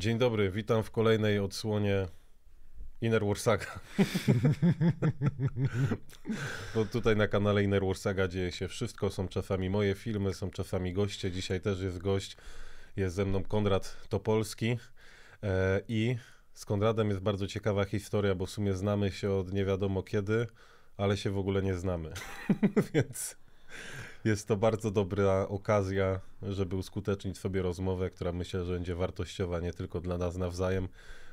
Dzień dobry, witam w kolejnej odsłonie Inner Warsaga. Bo tutaj na kanale Inner Warsaga dzieje się wszystko, są czasami moje filmy, są czasami goście, dzisiaj też jest gość, jest ze mną Konrad Topolski e, i z Konradem jest bardzo ciekawa historia, bo w sumie znamy się od nie wiadomo kiedy, ale się w ogóle nie znamy, więc... Jest to bardzo dobra okazja, żeby uskutecznić sobie rozmowę, która myślę, że będzie wartościowa nie tylko dla nas nawzajem,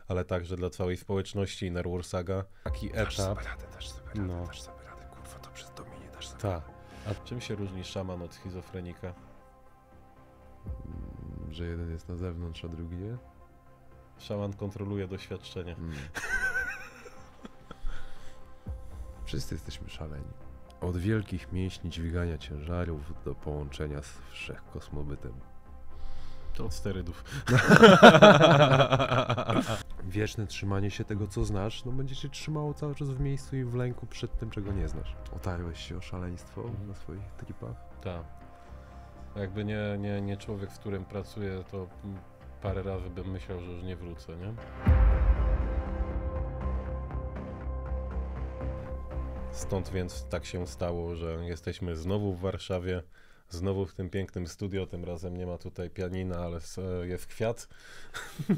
ale także dla całej społeczności i Nerwursaga. Taki dasz etap. Sobie radę, dasz sobie radę, no. dasz sobie radę, kurwa, to przez Dominie dasz sobie Ta. A czym się różni szaman od schizofrenika? Mm, że jeden jest na zewnątrz, a drugi nie? Szaman kontroluje doświadczenie. Mm. Wszyscy jesteśmy szaleni. Od wielkich mięśni dźwigania ciężarów do połączenia z wszechkosmobytem. To od sterydów. Wieczne trzymanie się tego, co znasz, no będzie cię trzymało cały czas w miejscu i w lęku przed tym, czego nie znasz. Otarłeś się o szaleństwo na swoich tripach? Tak. Jakby nie, nie, nie człowiek, z którym pracuję, to parę razy bym myślał, że już nie wrócę, nie? Stąd więc tak się stało, że jesteśmy znowu w Warszawie, znowu w tym pięknym studio. Tym razem nie ma tutaj pianina, ale e, jest kwiat.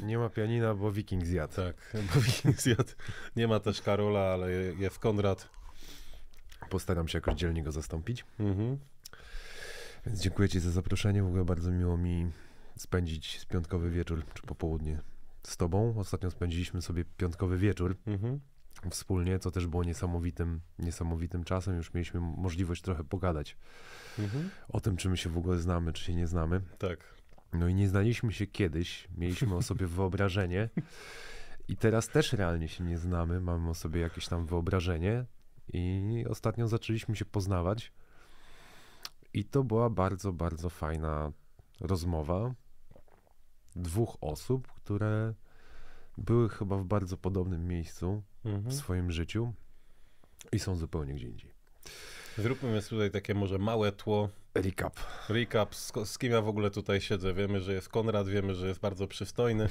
Nie ma pianina, bo Wiking zjadł. Tak, bo Wiking zjadł. Nie ma też Karola, ale jest Konrad. Postaram się jakoś dzielnie go zastąpić. Mhm. Więc dziękuję Ci za zaproszenie. W ogóle bardzo miło mi spędzić piątkowy wieczór czy popołudnie z Tobą. Ostatnio spędziliśmy sobie piątkowy wieczór. Mhm wspólnie, co też było niesamowitym, niesamowitym czasem. Już mieliśmy możliwość trochę pogadać mhm. o tym, czy my się w ogóle znamy, czy się nie znamy. Tak. No i nie znaliśmy się kiedyś, mieliśmy o sobie wyobrażenie i teraz też realnie się nie znamy, mamy o sobie jakieś tam wyobrażenie i ostatnio zaczęliśmy się poznawać i to była bardzo, bardzo fajna rozmowa dwóch osób, które były chyba w bardzo podobnym miejscu mhm. w swoim życiu i są zupełnie gdzie indziej. Zróbmy tutaj takie może małe tło. Recap. Recap, z, z, kim ja w ogóle tutaj siedzę. Wiemy, że jest Konrad, wiemy, że jest bardzo przystojny.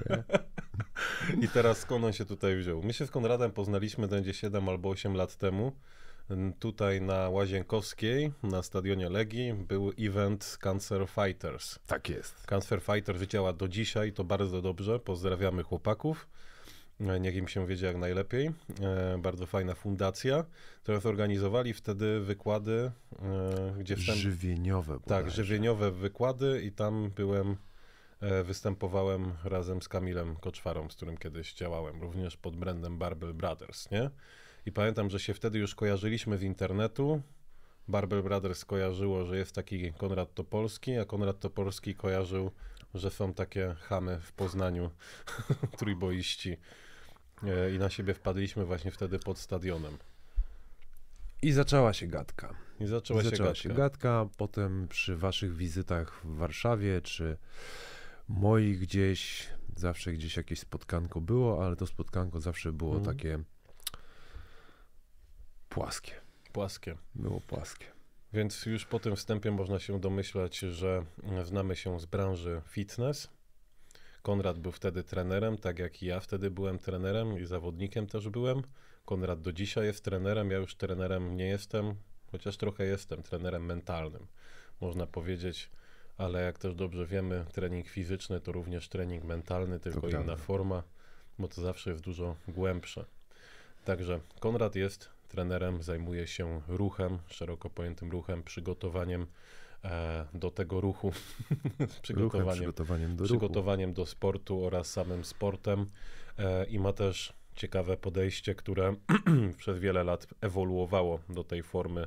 I teraz skąd on się tutaj wziął? My się z Konradem poznaliśmy będzie 7 albo 8 lat temu tutaj na Łazienkowskiej, na stadionie Legii, był event Cancer Fighters. Tak jest. Cancer Fighters działa do dzisiaj, to bardzo dobrze. Pozdrawiamy chłopaków. E, niech im się wiedzie jak najlepiej. E, bardzo fajna fundacja. Teraz organizowali wtedy wykłady, e, gdzie wstęp... Żywieniowe. Bodajże. Tak, żywieniowe wykłady i tam byłem, e, występowałem razem z Kamilem Koczwarą, z którym kiedyś działałem, również pod brandem Barbel Brothers, nie? I pamiętam, że się wtedy już kojarzyliśmy z internetu. Barber Brothers kojarzyło, że jest taki Konrad Topolski, a Konrad Topolski kojarzył, że są takie chamy w Poznaniu, trójboiści. E, I na siebie wpadliśmy właśnie wtedy pod stadionem. I zaczęła się gadka. I zaczęła, I zaczęła się, gadka. się gadka. Potem przy waszych wizytach w Warszawie, czy moich gdzieś, zawsze gdzieś jakieś spotkanko było, ale to spotkanko zawsze było mm. takie płaskie. Płaskie. Było płaskie. Więc już po tym wstępie można się domyślać, że znamy się z branży fitness. Konrad był wtedy trenerem, tak jak i ja wtedy byłem trenerem i zawodnikiem też byłem. Konrad do dzisiaj jest trenerem, ja już trenerem nie jestem, chociaż trochę jestem trenerem mentalnym, można powiedzieć, ale jak też dobrze wiemy, trening fizyczny to również trening mentalny, tylko inna forma, bo to zawsze jest dużo głębsze. Także Konrad jest trenerem, zajmuję się ruchem, szeroko pojętym ruchem, przygotowaniem e, do tego ruchu, przygotowaniem, przygotowaniem, do, przygotowaniem ruchu. do sportu oraz samym sportem e, i ma też ciekawe podejście, które przez wiele lat ewoluowało do tej formy,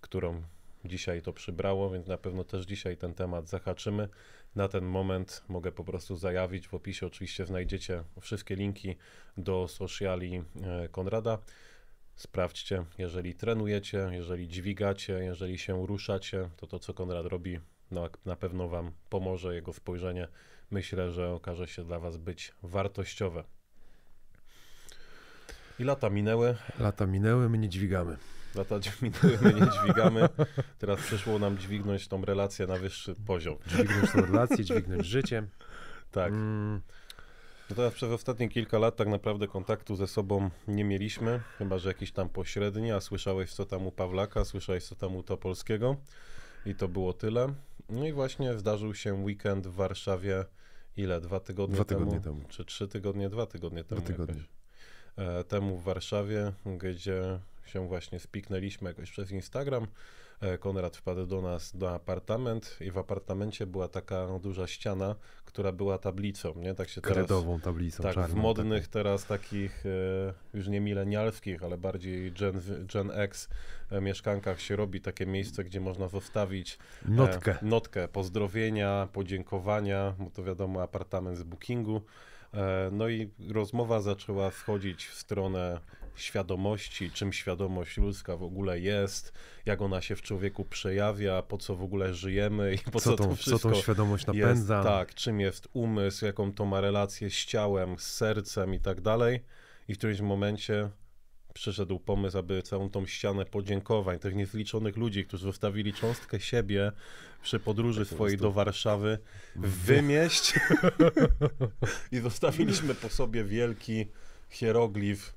którą dzisiaj to przybrało, więc na pewno też dzisiaj ten temat zahaczymy. Na ten moment mogę po prostu zajawić, w opisie oczywiście znajdziecie wszystkie linki do sociali e, Konrada. Sprawdźcie, jeżeli trenujecie, jeżeli dźwigacie, jeżeli się ruszacie, to to, co Konrad robi, no, na pewno Wam pomoże. Jego spojrzenie myślę, że okaże się dla Was być wartościowe. I lata minęły. Lata minęły, my nie dźwigamy. Lata minęły, my nie dźwigamy. Teraz przyszło nam dźwignąć tą relację na wyższy poziom. Dźwignąć tą relację, dźwignąć życiem. Tak. Mm. No przez ostatnie kilka lat tak naprawdę kontaktu ze sobą nie mieliśmy, chyba że jakiś tam pośredni, a słyszałeś co tam u Pawlaka, słyszałeś co tam u Topolskiego i to było tyle. No i właśnie zdarzył się weekend w Warszawie, ile, dwa tygodnie, dwa tygodnie temu? temu? Czy trzy tygodnie, dwa tygodnie temu dwa tygodnie. Jakoś, e, temu w Warszawie, gdzie się właśnie spiknęliśmy jakoś przez Instagram. E, Konrad wpadł do nas do apartament i w apartamencie była taka duża ściana, która była tablicą, nie? Tak się teraz... Kredową tablicą. Tak, czarną, w modnych teraz takich e, już nie milenialskich, ale bardziej Gen, Gen X e, mieszkankach się robi takie miejsce, gdzie można zostawić notkę, notkę pozdrowienia, podziękowania, bo to wiadomo apartament z bookingu. No i rozmowa zaczęła wchodzić w stronę świadomości, czym świadomość ludzka w ogóle jest, jak ona się w człowieku przejawia, po co w ogóle żyjemy i po co, co tą, to wszystko Co tą świadomość napędza. Jest, tak, czym jest umysł, jaką to ma relację z ciałem, z sercem i tak dalej. I w którymś momencie przyszedł pomysł, aby całą tą ścianę podziękowań tych niezliczonych ludzi, którzy zostawili cząstkę siebie przy podróży tak, swojej do Warszawy, wymieść. I zostawiliśmy po sobie wielki hieroglif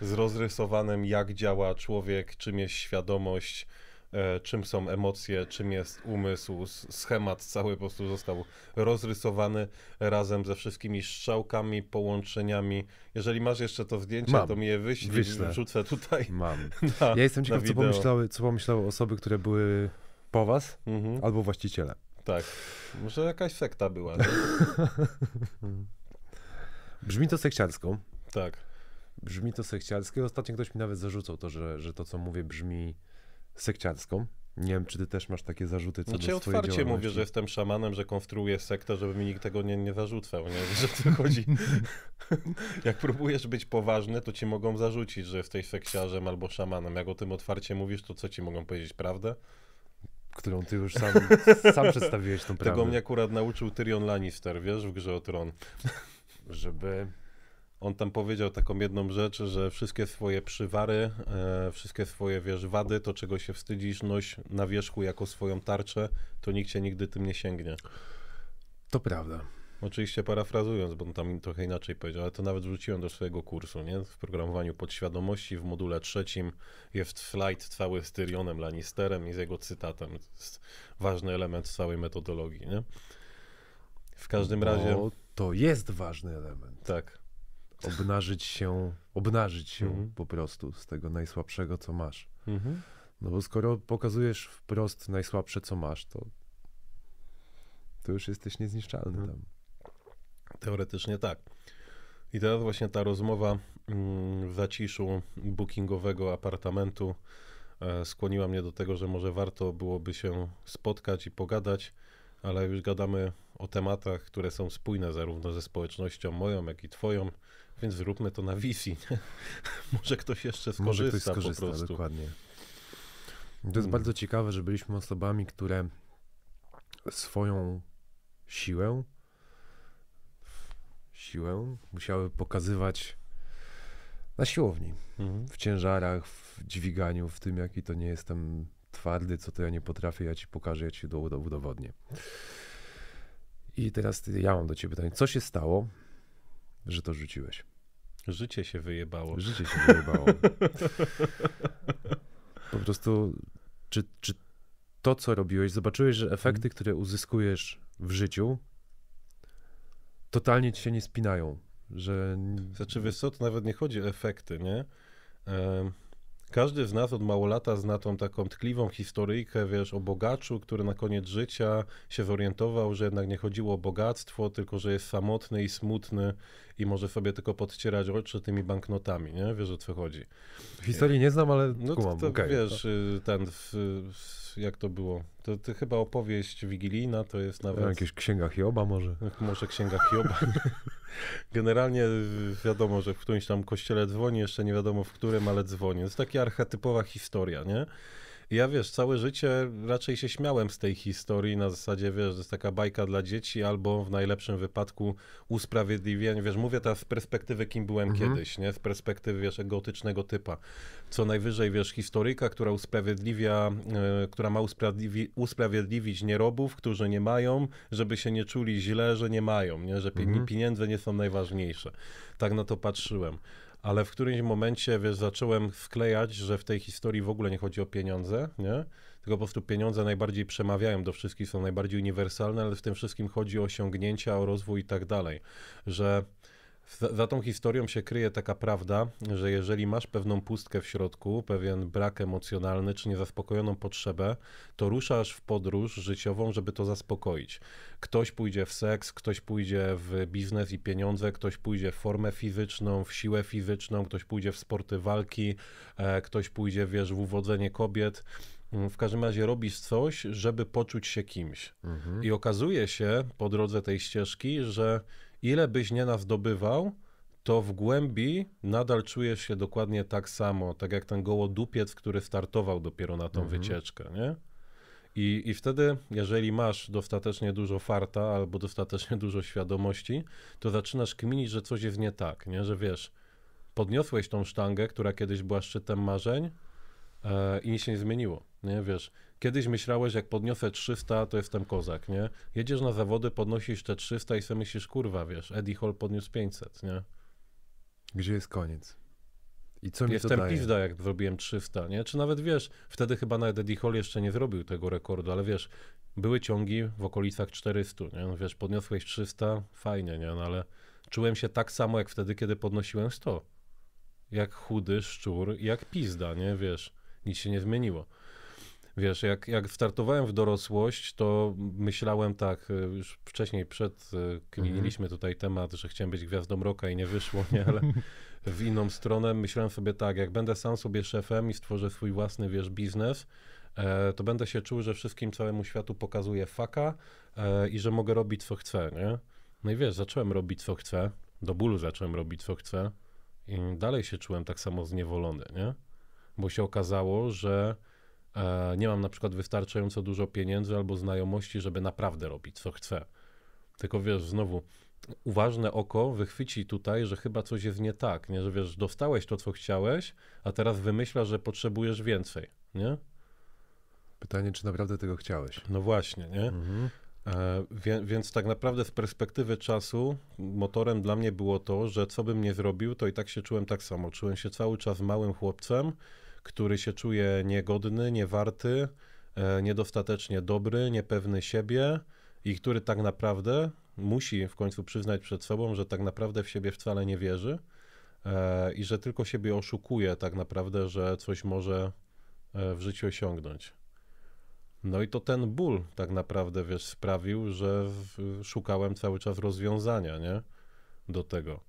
z rozrysowanym, jak działa człowiek, czym jest świadomość, e, czym są emocje, czym jest umysł. Schemat cały po prostu został rozrysowany razem ze wszystkimi strzałkami, połączeniami. Jeżeli masz jeszcze to zdjęcie, Mam. to mi je wyślij, wrzucę tutaj. Mam. Na, ja jestem ciekaw, co pomyślały, co pomyślały osoby, które były po was mhm. albo właściciele. Tak. Może jakaś sekta była. Brzmi to sekciarską. Tak brzmi to sekciarskiego. Ostatnio ktoś mi nawet zarzucał to, że, że to, co mówię, brzmi sekciarską. Nie wiem, czy ty też masz takie zarzuty co znaczy, do swojej otwarcie mówię, że jestem szamanem, że konstruuję sektę, żeby mi nikt tego nie, nie zarzucał, nie? że to chodzi. Jak próbujesz być poważny, to ci mogą zarzucić, że jesteś sekciarzem albo szamanem. Jak o tym otwarcie mówisz, to co ci mogą powiedzieć, prawdę? Którą ty już sam, sam przedstawiłeś tą prawdę. Tego mnie akurat nauczył Tyrion Lannister, wiesz, w grze o tron. Żeby on tam powiedział taką jedną rzecz, że wszystkie swoje przywary, e, wszystkie swoje, wiesz, wady, to czego się wstydzisz, noś na wierzchu jako swoją tarczę, to nikt cię nigdy tym nie sięgnie. To prawda. Oczywiście parafrazując, bo on tam trochę inaczej powiedział, ale to nawet wrzuciłem do swojego kursu, nie? W programowaniu podświadomości w module trzecim jest flight cały z Tyrionem Lannisterem i z jego cytatem. To jest ważny element całej metodologii, nie? W każdym razie. razie... To jest ważny element. Tak obnażyć się, obnażyć się mhm. po prostu z tego najsłabszego, co masz. Mhm. No bo skoro pokazujesz wprost najsłabsze, co masz, to, to już jesteś niezniszczalny mhm. tam. Teoretycznie tak. I teraz właśnie ta rozmowa mm, w zaciszu bookingowego apartamentu e, skłoniła mnie do tego, że może warto byłoby się spotkać i pogadać, ale już gadamy o tematach, które są spójne zarówno ze społecznością moją, jak i twoją, więc zróbmy to na wisi. Może ktoś jeszcze skorzysta, Może ktoś skorzysta po prostu. Dokładnie. To jest hmm. bardzo ciekawe, że byliśmy osobami, które swoją siłę siłę musiały pokazywać na siłowni, mhm. w ciężarach, w dźwiganiu, w tym jaki to nie jestem twardy, co to ja nie potrafię, ja ci pokażę, ja ci udowodnię. I teraz ja mam do ciebie pytanie, co się stało, że to rzuciłeś. Życie się wyjebało. Życie się wyjebało. po prostu, czy, czy to, co robiłeś, zobaczyłeś, że efekty, mhm. które uzyskujesz w życiu, totalnie ci się nie spinają. Że... Znaczy, wiesz co, to nawet nie chodzi o efekty, nie? Um... Każdy z nas od małolata zna tą taką tkliwą historyjkę, wiesz, o bogaczu, który na koniec życia się zorientował, że jednak nie chodziło o bogactwo, tylko że jest samotny i smutny i może sobie tylko podcierać oczy tymi banknotami, nie? Wiesz, o co chodzi. Historii nie znam, ale no kumam. to, to okay, wiesz, ten, w, w, jak to było, to, to, chyba opowieść wigilijna to jest nawet... Ja, jakieś Księga Hioba może? Może Księga Hioba. Generalnie y, wiadomo, że w którymś tam kościele dzwoni, jeszcze nie wiadomo w którym, ale dzwoni. To jest taka archetypowa historia, nie? Ja wiesz, całe życie raczej się śmiałem z tej historii na zasadzie, wiesz, to jest taka bajka dla dzieci albo w najlepszym wypadku usprawiedliwienie. Wiesz, mówię teraz z perspektywy, kim byłem mhm. kiedyś, nie? Z perspektywy, wiesz, egotycznego typa. Co najwyżej, wiesz, historyka, która usprawiedliwia, yy, która ma usprawiedliwi usprawiedliwić nierobów, którzy nie mają, żeby się nie czuli źle, że nie mają, nie? Że mhm. pieniądze nie są najważniejsze. Tak na to patrzyłem ale w którymś momencie, wiesz, zacząłem wklejać, że w tej historii w ogóle nie chodzi o pieniądze, nie? Tylko po prostu pieniądze najbardziej przemawiają do wszystkich, są najbardziej uniwersalne, ale w tym wszystkim chodzi o osiągnięcia, o rozwój i tak dalej. Że za, tą historią się kryje taka prawda, że jeżeli masz pewną pustkę w środku, pewien brak emocjonalny czy niezaspokojoną potrzebę, to ruszasz w podróż życiową, żeby to zaspokoić. Ktoś pójdzie w seks, ktoś pójdzie w biznes i pieniądze, ktoś pójdzie w formę fizyczną, w siłę fizyczną, ktoś pójdzie w sporty walki, e, ktoś pójdzie, wiesz, w uwodzenie kobiet. Mm, w każdym razie robisz coś, żeby poczuć się kimś. Mhm. I okazuje się po drodze tej ścieżki, że ile byś nie nazdobywał, to w głębi nadal czujesz się dokładnie tak samo, tak jak ten gołodupiec, który startował dopiero na tą mhm. wycieczkę, nie? I, I wtedy, jeżeli masz dostatecznie dużo farta albo dostatecznie dużo świadomości, to zaczynasz kminić, że coś jest nie tak, nie? Że wiesz, podniosłeś tą sztangę, która kiedyś była szczytem marzeń, E, i nic się nie zmieniło, nie, wiesz. Kiedyś myślałeś, jak podniosę 300, to jestem kozak, nie? Jedziesz na zawody, podnosisz te 300 i sobie myślisz, kurwa, wiesz, Eddie Hall podniósł 500, nie? Gdzie jest koniec? I co Jestem pizda, jak zrobiłem 300, nie? Czy nawet wiesz, wtedy chyba nawet Eddie Hall jeszcze nie zrobił tego rekordu, ale wiesz, były ciągi w okolicach 400, nie? No wiesz, podniosłeś 300, fajnie, nie? No ale czułem się tak samo, jak wtedy, kiedy podnosiłem 100. Jak chudy szczur, jak pizda, nie? Wiesz. Nic się nie zmieniło. Wiesz, jak, jak startowałem w dorosłość, to myślałem tak, y, już wcześniej przed y, kminiliśmy mhm. tutaj temat, że chciałem być gwiazdą roka i nie wyszło, nie, ale w inną stronę myślałem sobie tak, jak będę sam sobie szefem i stworzę swój własny, wiesz, biznes, e, to będę się czuł, że wszystkim całemu światu pokazuję faka e, i że mogę robić co chcę, nie? No i wiesz, zacząłem robić co chcę, do bólu zacząłem robić co chcę i dalej się czułem tak samo zniewolony, nie? bo się okazało, że e, nie mam na przykład wystarczająco dużo pieniędzy albo znajomości, żeby naprawdę robić co chcę. Tylko wiesz, znowu uważne oko wychwyci tutaj, że chyba coś jest nie tak, nie? że wiesz, dostałeś to, co chciałeś, a teraz wymyślasz, że potrzebujesz więcej, nie? Pytanie, czy naprawdę tego chciałeś. No właśnie, nie? Mhm. E, wie, więc tak naprawdę z perspektywy czasu motorem dla mnie było to, że co bym nie zrobił, to i tak się czułem tak samo. Czułem się cały czas małym chłopcem, który się czuje niegodny, niewarty, e, niedostatecznie dobry, niepewny siebie i który tak naprawdę musi w końcu przyznać przed sobą, że tak naprawdę w siebie wcale nie wierzy e, i że tylko siebie oszukuje tak naprawdę, że coś może e, w życiu osiągnąć. No i to ten ból tak naprawdę, wiesz, sprawił, że szukałem cały czas rozwiązania, nie? Do tego.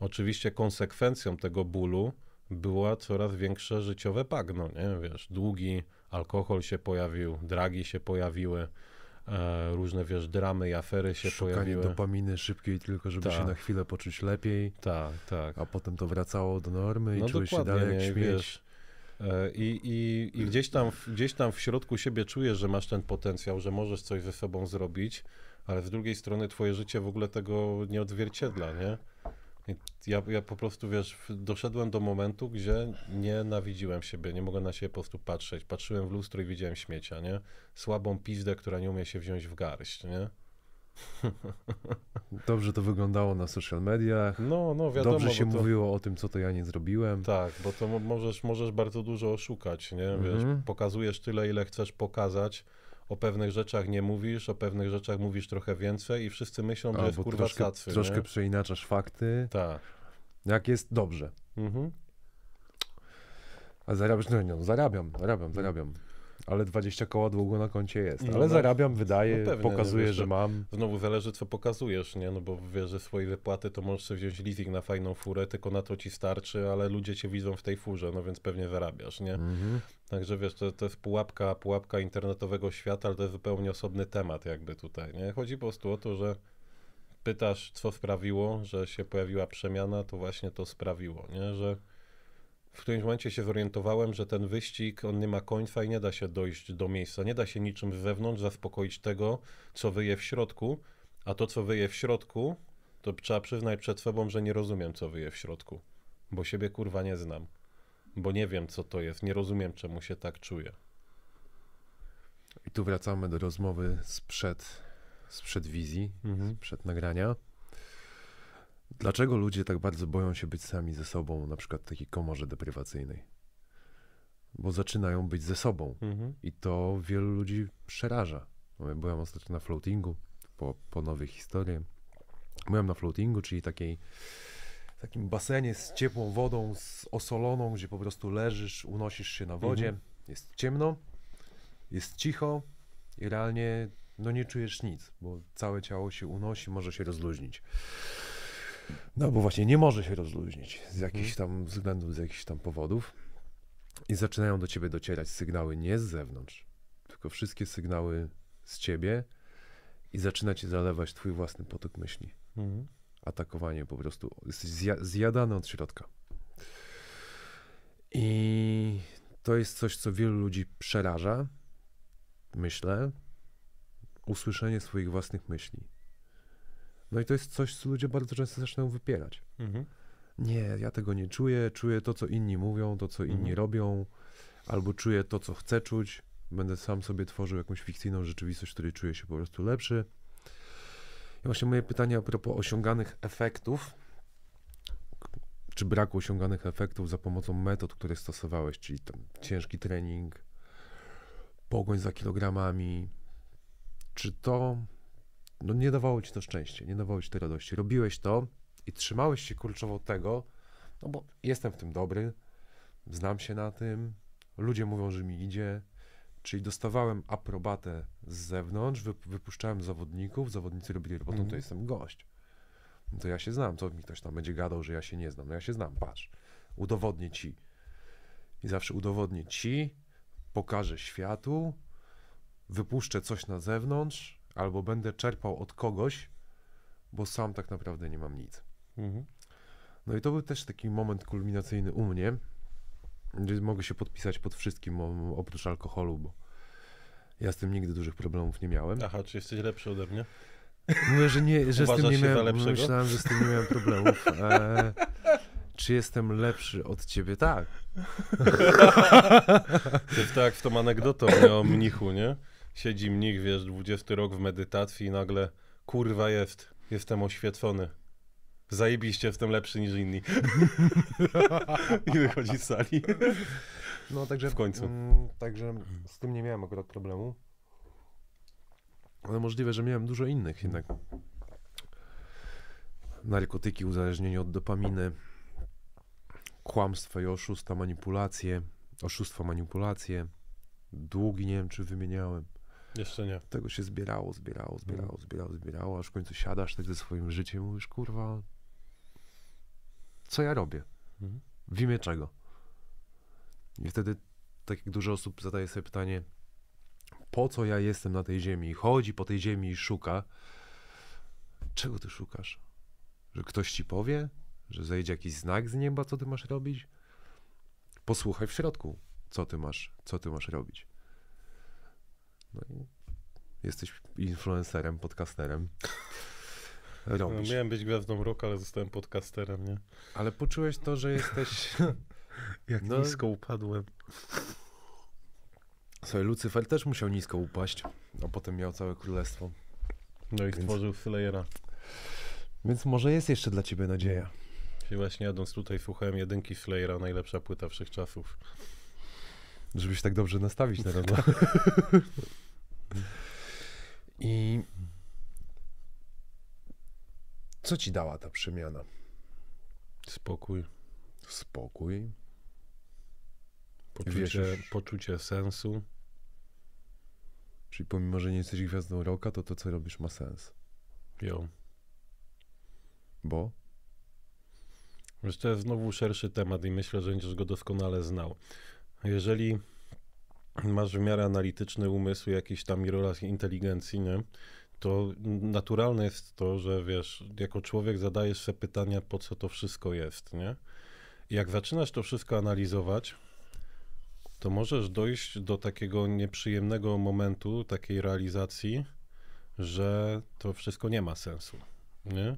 Oczywiście konsekwencją tego bólu była coraz większe życiowe bagno, nie? Wiesz, długi, alkohol się pojawił, dragi się pojawiły, e, różne, wiesz, dramy i afery się Szukanie pojawiły. Szukanie dopaminy szybkiej tylko, żeby ta. się tak. na chwilę poczuć lepiej. Tak, tak. A potem to wracało do normy i no czułeś się dalej jak śmieć. E, i, i, I, gdzieś, tam, gdzieś tam w środku siebie czujesz, że masz ten potencjał, że możesz coś ze sobą zrobić, ale z drugiej strony twoje życie w ogóle tego nie odzwierciedla, nie? Ja, ja po prostu, wiesz, doszedłem do momentu, gdzie nienawidziłem siebie, nie mogłem na siebie po prostu patrzeć. Patrzyłem w lustro i widziałem śmiecia, nie? Słabą pizdę, która nie umie się wziąć w garść, nie? Dobrze to wyglądało na social mediach. No, no wiadomo. Dobrze się to... mówiło o tym, co to ja nie zrobiłem. Tak, bo to możesz, możesz bardzo dużo oszukać, nie? Wiesz, mm -hmm. pokazujesz tyle, ile chcesz pokazać o pewnych rzeczach nie mówisz, o pewnych rzeczach mówisz trochę więcej i wszyscy myślą, że jest kurwa troszkę, cacy, Troszkę przeinaczasz fakty. Tak. Jak jest dobrze. Mhm. A zarabiasz, no, no zarabiam, zarabiam, zarabiam. Ale 20 koła długo na koncie jest. No, ale no, zarabiam, wydaję, no pewnie, pokazuję, wiesz, że no, mam. Znowu zależy, co pokazujesz, nie? No bo wiesz, że swojej wypłaty to możesz wziąć leasing na fajną furę, tylko na to ci starczy, ale ludzie cię widzą w tej furze, no więc pewnie zarabiasz, nie? Mhm. Także wiesz, to, to jest pułapka, pułapka internetowego świata, ale to jest zupełnie osobny temat jakby tutaj, nie? Chodzi po prostu o to, że pytasz, co sprawiło, że się pojawiła przemiana, to właśnie to sprawiło, nie? Że w którymś momencie się zorientowałem, że ten wyścig, on nie ma końca i nie da się dojść do miejsca, nie da się niczym z zewnątrz zaspokoić tego, co wyje w środku, a to, co wyje w środku, to trzeba przyznać przed sobą, że nie rozumiem, co wyje w środku, bo siebie kurwa nie znam bo nie wiem, co to jest, nie rozumiem, czemu się tak czuję. I tu wracamy do rozmowy sprzed, sprzed wizji, mhm. sprzed nagrania. Dlaczego ludzie tak bardzo boją się być sami ze sobą, na przykład w takiej komorze deprywacyjnej? Bo zaczynają być ze sobą mhm. i to wielu ludzi przeraża. Byłem ostatnio na floatingu, po, po nowych historii. Byłem na floatingu, czyli takiej w takim basenie z ciepłą wodą, z osoloną, gdzie po prostu leżysz, unosisz się na mhm. wodzie, mhm. jest ciemno, jest cicho i realnie no nie czujesz nic, bo całe ciało się unosi, może się rozluźnić. No bo właśnie nie może się rozluźnić z jakichś mhm. tam względów, z jakichś tam powodów. I zaczynają do ciebie docierać sygnały nie z zewnątrz, tylko wszystkie sygnały z ciebie i zaczyna cię zalewać twój własny potok myśli. Mhm atakowanie po prostu. Jesteś zjadany od środka. I to jest coś, co wielu ludzi przeraża, myślę, usłyszenie swoich własnych myśli. No i to jest coś, co ludzie bardzo często zaczynają wypierać. Mhm. Nie, ja tego nie czuję, czuję to, co inni mówią, to, co mhm. inni robią, albo czuję to, co chcę czuć. Będę sam sobie tworzył jakąś fikcyjną rzeczywistość, w której czuję się po prostu lepszy. I właśnie moje pytanie a propos osiąganych efektów, czy braku osiąganych efektów za pomocą metod, które stosowałeś, czyli ciężki trening, pogoń za kilogramami, czy to no nie dawało ci to szczęście, nie dawało ci to radości. Robiłeś to i trzymałeś się kurczowo tego, no bo jestem w tym dobry, znam się na tym, ludzie mówią, że mi idzie, Czyli dostawałem aprobatę z zewnątrz, wypuszczałem zawodników, zawodnicy robili robotę, no to mhm. jestem gość. No to ja się znam, co mi ktoś tam będzie gadał, że ja się nie znam. No ja się znam, patrz, udowodnię ci. I zawsze udowodnię ci, pokażę światu, wypuszczę coś na zewnątrz, albo będę czerpał od kogoś, bo sam tak naprawdę nie mam nic. Mhm. No i to był też taki moment kulminacyjny u mnie, gdzie mogę się podpisać pod wszystkim oprócz alkoholu, bo ja z tym nigdy dużych problemów nie miałem. Aha, czy jesteś lepszy ode mnie? Mówię, że, nie, że z tym nie miałem, myślałem, że z tym nie miałem problemów. E, czy jestem lepszy od ciebie? Tak. To jest tak w tą anegdotą o mnichu, nie? Siedzi mnich, wiesz, 20 rok w medytacji i nagle, kurwa jest, jestem oświecony. Zajebiście jestem lepszy niż inni. I wychodzi z sali. No także w końcu. Mm, także z tym nie miałem akurat problemu. Ale możliwe, że miałem dużo innych jednak. Narkotyki, uzależnienie od dopaminy, kłamstwa i oszusta, manipulacje, oszustwa, manipulacje, długi, nie wiem czy wymieniałem. Jeszcze nie. Tego się zbierało, zbierało, mhm. zbierało, zbierało, zbierało, aż w końcu siadasz tak ze swoim życiem i mówisz, kurwa, co ja robię? Mhm. W imię czego? I wtedy, tak jak dużo osób zadaje sobie pytanie, po co ja jestem na tej ziemi? Chodzi po tej ziemi i szuka. Czego ty szukasz? Że ktoś ci powie? Że zejdzie jakiś znak z nieba, co ty masz robić? Posłuchaj w środku, co ty masz, co ty masz robić. No i jesteś influencerem, podcasterem. No, Robisz. No, miałem być gwiazdą roku, ale zostałem podcasterem, nie? Ale poczułeś to, że jesteś Jak no. nisko upadłem. Słuchaj, Lucyfer też musiał nisko upaść, a potem miał całe królestwo. No i stworzył Slayera. Więc może jest jeszcze dla ciebie nadzieja. I właśnie jadąc tutaj słuchałem jedynki Slayera, najlepsza płyta wszechczasów. Żebyś tak dobrze nastawić na rozmowę. I co ci dała ta przemiana? Spokój. Spokój. Poczucie, Wierzysz. poczucie sensu. Czyli pomimo, że nie jesteś gwiazdą roka, to to, co robisz, ma sens. Jo. Bo? Wiesz, to jest znowu szerszy temat i myślę, że będziesz go doskonale znał. Jeżeli masz w miarę analityczny umysł, jakiś tam i inteligencji, nie? to naturalne jest to, że wiesz, jako człowiek zadajesz sobie pytania, po co to wszystko jest, nie? I jak zaczynasz to wszystko analizować, to możesz dojść do takiego nieprzyjemnego momentu, takiej realizacji, że to wszystko nie ma sensu. Nie?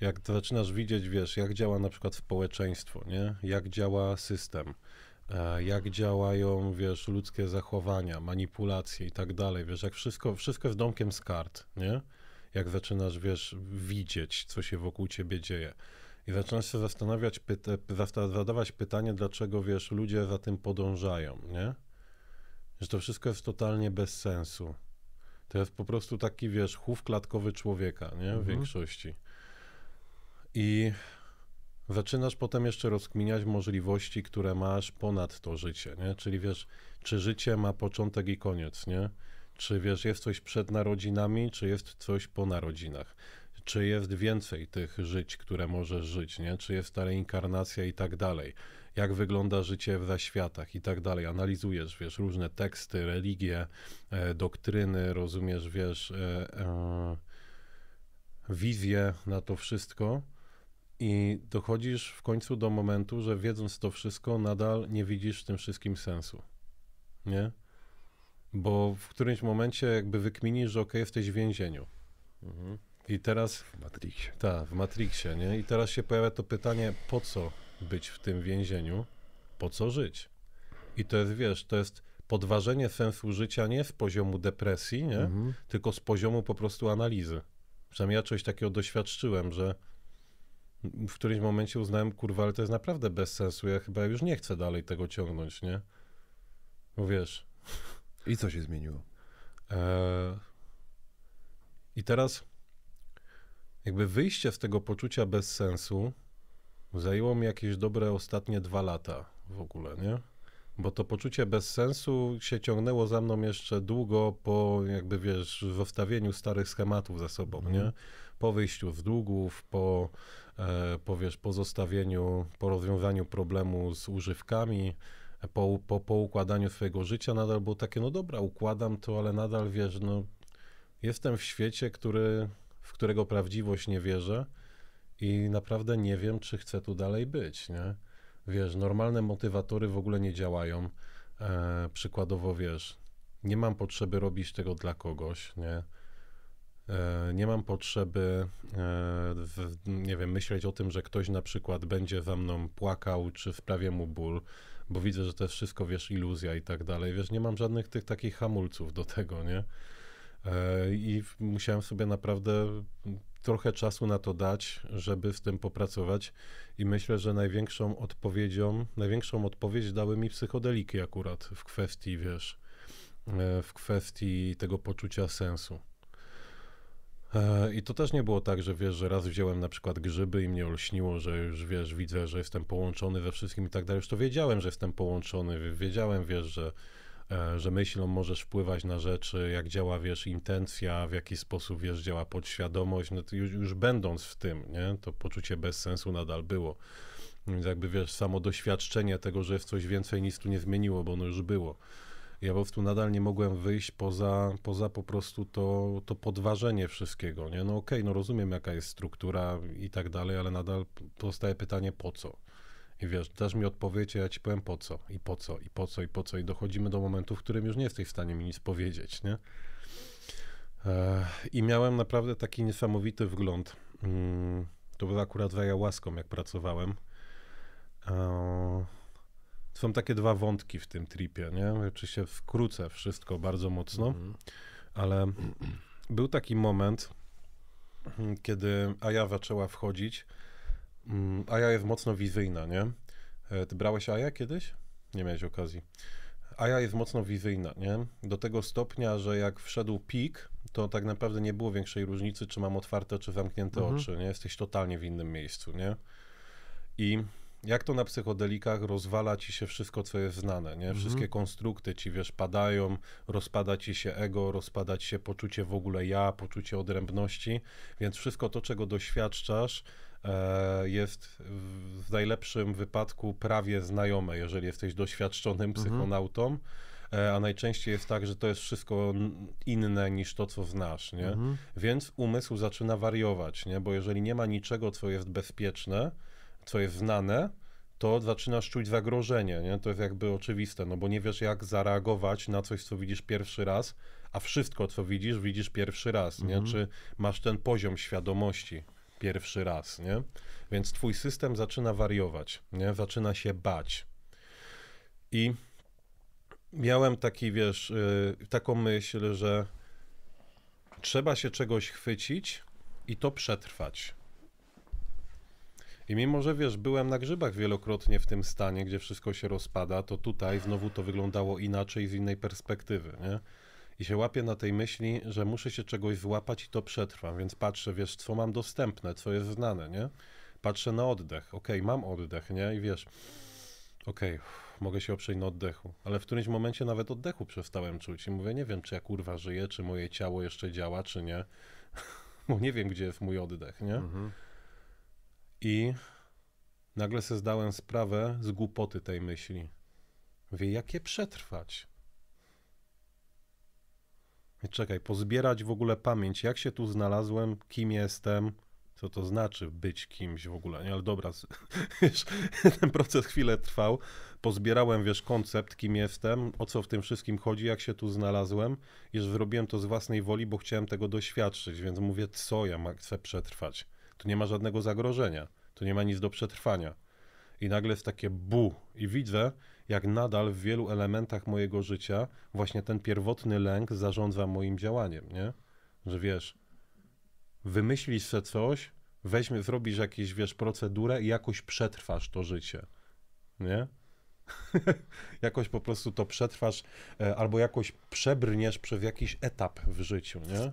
Jak zaczynasz widzieć, wiesz, jak działa na przykład społeczeństwo, nie? jak działa system, e, jak działają, wiesz, ludzkie zachowania, manipulacje i tak dalej, wiesz, jak wszystko, wszystko jest domkiem z kart, nie? Jak zaczynasz, wiesz, widzieć, co się wokół ciebie dzieje. I zaczynasz się zastanawiać, pyta, zadawać pytanie, dlaczego wiesz, ludzie za tym podążają, nie? Że to wszystko jest totalnie bez sensu. To jest po prostu taki, wiesz, chów klatkowy człowieka, nie? W mhm. większości. I zaczynasz potem jeszcze rozkminiać możliwości, które masz ponad to życie, nie? Czyli wiesz, czy życie ma początek i koniec, nie? Czy wiesz, jest coś przed narodzinami, czy jest coś po narodzinach? czy jest więcej tych żyć, które możesz żyć, nie? czy jest ta reinkarnacja i tak dalej, jak wygląda życie w zaświatach i tak dalej. Analizujesz, wiesz, różne teksty, religie, e, doktryny, rozumiesz, wiesz, e, e, wizję na to wszystko. I dochodzisz w końcu do momentu, że wiedząc to wszystko, nadal nie widzisz w tym wszystkim sensu. Nie? Bo w którymś momencie jakby wykminisz, że ok, jesteś w więzieniu. Mhm. I teraz. W Matrixie. Tak, w Matrixie, nie? I teraz się pojawia to pytanie, po co być w tym więzieniu? Po co żyć? I to jest, wiesz, to jest podważenie sensu życia nie z poziomu depresji, nie? Mhm. Tylko z poziomu po prostu analizy. Przynajmniej ja coś takiego doświadczyłem, że w którymś momencie uznałem, kurwa, ale to jest naprawdę bez sensu. Ja chyba już nie chcę dalej tego ciągnąć, nie? Bo wiesz. I co się zmieniło? E, I teraz jakby wyjście z tego poczucia bez sensu zajęło mi jakieś dobre ostatnie dwa lata w ogóle, nie? Bo to poczucie bez sensu się ciągnęło za mną jeszcze długo po, jakby wiesz, zostawieniu starych schematów za sobą, mm. nie? Po wyjściu z długów, po, e, po, wiesz, po zostawieniu, po rozwiązaniu problemu z używkami, po, po, po układaniu swojego życia nadal było takie, no dobra, układam to, ale nadal, wiesz, no, jestem w świecie, który w którego prawdziwość nie wierzę i naprawdę nie wiem, czy chcę tu dalej być, nie? Wiesz, normalne motywatory w ogóle nie działają. E, przykładowo, wiesz, nie mam potrzeby robić tego dla kogoś, nie? E, nie mam potrzeby, e, nie wiem, myśleć o tym, że ktoś na przykład będzie za mną płakał, czy wprawię mu ból, bo widzę, że to jest wszystko, wiesz, iluzja i tak dalej. Wiesz, nie mam żadnych tych takich hamulców do tego, nie? E, I musiałem sobie naprawdę trochę czasu na to dać, żeby z tym popracować. I myślę, że największą odpowiedzią, największą odpowiedź dały mi psychodeliki akurat w kwestii, wiesz, e, w kwestii tego poczucia sensu. E, I to też nie było tak, że wiesz, że raz wziąłem na przykład grzyby i mnie olśniło, że już wiesz, widzę, że jestem połączony ze wszystkim i tak dalej. Już to wiedziałem, że jestem połączony, wiedziałem, wiesz, że E, że myślą możesz wpływać na rzeczy, jak działa, wiesz, intencja, w jaki sposób, wiesz, działa podświadomość, no to już, już będąc w tym, nie, to poczucie bezsensu nadal było. Więc jakby, wiesz, samo doświadczenie tego, że jest coś więcej, nic tu nie zmieniło, bo ono już było. Ja po prostu nadal nie mogłem wyjść poza, poza po prostu to, to podważenie wszystkiego, nie? No okej, okay, no rozumiem, jaka jest struktura i tak dalej, ale nadal pozostaje pytanie, po co? I wiesz, dasz mi odpowiedź, ja ci powiem po co, i po co, i po co, i po co. I dochodzimy do momentu, w którym już nie jesteś w stanie mi nic powiedzieć, nie? I miałem naprawdę taki niesamowity wgląd. Mm, to była akurat z łaską, jak pracowałem. E, są takie dwa wątki w tym tripie, nie? Oczywiście wkrócę wszystko bardzo mocno, mm ale był taki moment, kiedy Aja zaczęła wchodzić Mm, Aja jest mocno wizyjna, nie? E, ty brałeś Aja kiedyś? Nie miałeś okazji. Aja jest mocno wizyjna, nie? Do tego stopnia, że jak wszedł pik, to tak naprawdę nie było większej różnicy, czy mam otwarte, czy zamknięte mhm. oczy, nie? Jesteś totalnie w innym miejscu, nie? I jak to na psychodelikach rozwala ci się wszystko, co jest znane, nie? Mhm. Wszystkie mhm. konstrukty ci, wiesz, padają, rozpada ci się ego, rozpada ci się poczucie w ogóle ja, poczucie odrębności, więc wszystko to, czego doświadczasz, E, jest w najlepszym wypadku prawie znajome, jeżeli jesteś doświadczonym mhm. psychonautą, mhm. a najczęściej jest tak, że to jest wszystko inne niż to, co znasz, nie? Mhm. Więc umysł zaczyna wariować, nie? Bo jeżeli nie ma niczego, co jest bezpieczne, co jest znane, to zaczynasz czuć zagrożenie, nie? To jest jakby oczywiste, no bo nie wiesz, jak zareagować na coś, co widzisz pierwszy raz, a wszystko, co widzisz, widzisz pierwszy raz, nie? Mhm. Czy masz ten poziom świadomości pierwszy raz, nie? Więc twój system zaczyna wariować, nie? Zaczyna się bać. I miałem taki, wiesz, y, taką myśl, że trzeba się czegoś chwycić i to przetrwać. I mimo, że wiesz, byłem na grzybach wielokrotnie w tym stanie, gdzie wszystko się rozpada, to tutaj znowu to wyglądało inaczej z innej perspektywy, nie? i się łapię na tej myśli, że muszę się czegoś złapać i to przetrwam, więc patrzę, wiesz, co mam dostępne, co jest znane, nie? Patrzę na oddech, okej, mam oddech, nie? I wiesz, okej, mogę się oprzeć na oddechu, ale w którymś momencie nawet oddechu przestałem czuć i mówię, nie wiem, czy ja kurwa żyję, czy moje ciało jeszcze działa, czy nie, bo nie wiem, gdzie jest mój oddech, nie? Mhm. I nagle sobie zdałem sprawę z głupoty tej myśli. Mówię, jak je przetrwać? Czekaj, pozbierać w ogóle pamięć, jak się tu znalazłem, kim jestem, co to znaczy być kimś w ogóle, nie? Ale dobra, wiesz, ten proces chwilę trwał, pozbierałem, wiesz, koncept, kim jestem, o co w tym wszystkim chodzi, jak się tu znalazłem, już wyrobiłem to z własnej woli, bo chciałem tego doświadczyć, więc mówię, co ja chcę przetrwać. Tu nie ma żadnego zagrożenia, tu nie ma nic do przetrwania. I nagle jest takie bu i widzę, jak nadal w wielu elementach mojego życia właśnie ten pierwotny lęk zarządza moim działaniem, nie? Że wiesz, wymyślisz sobie coś, weźmy, zrobisz jakieś, wiesz, procedurę i jakoś przetrwasz to życie, nie? jakoś po prostu to przetrwasz e, albo jakoś przebrniesz przez jakiś etap w życiu, nie? Ja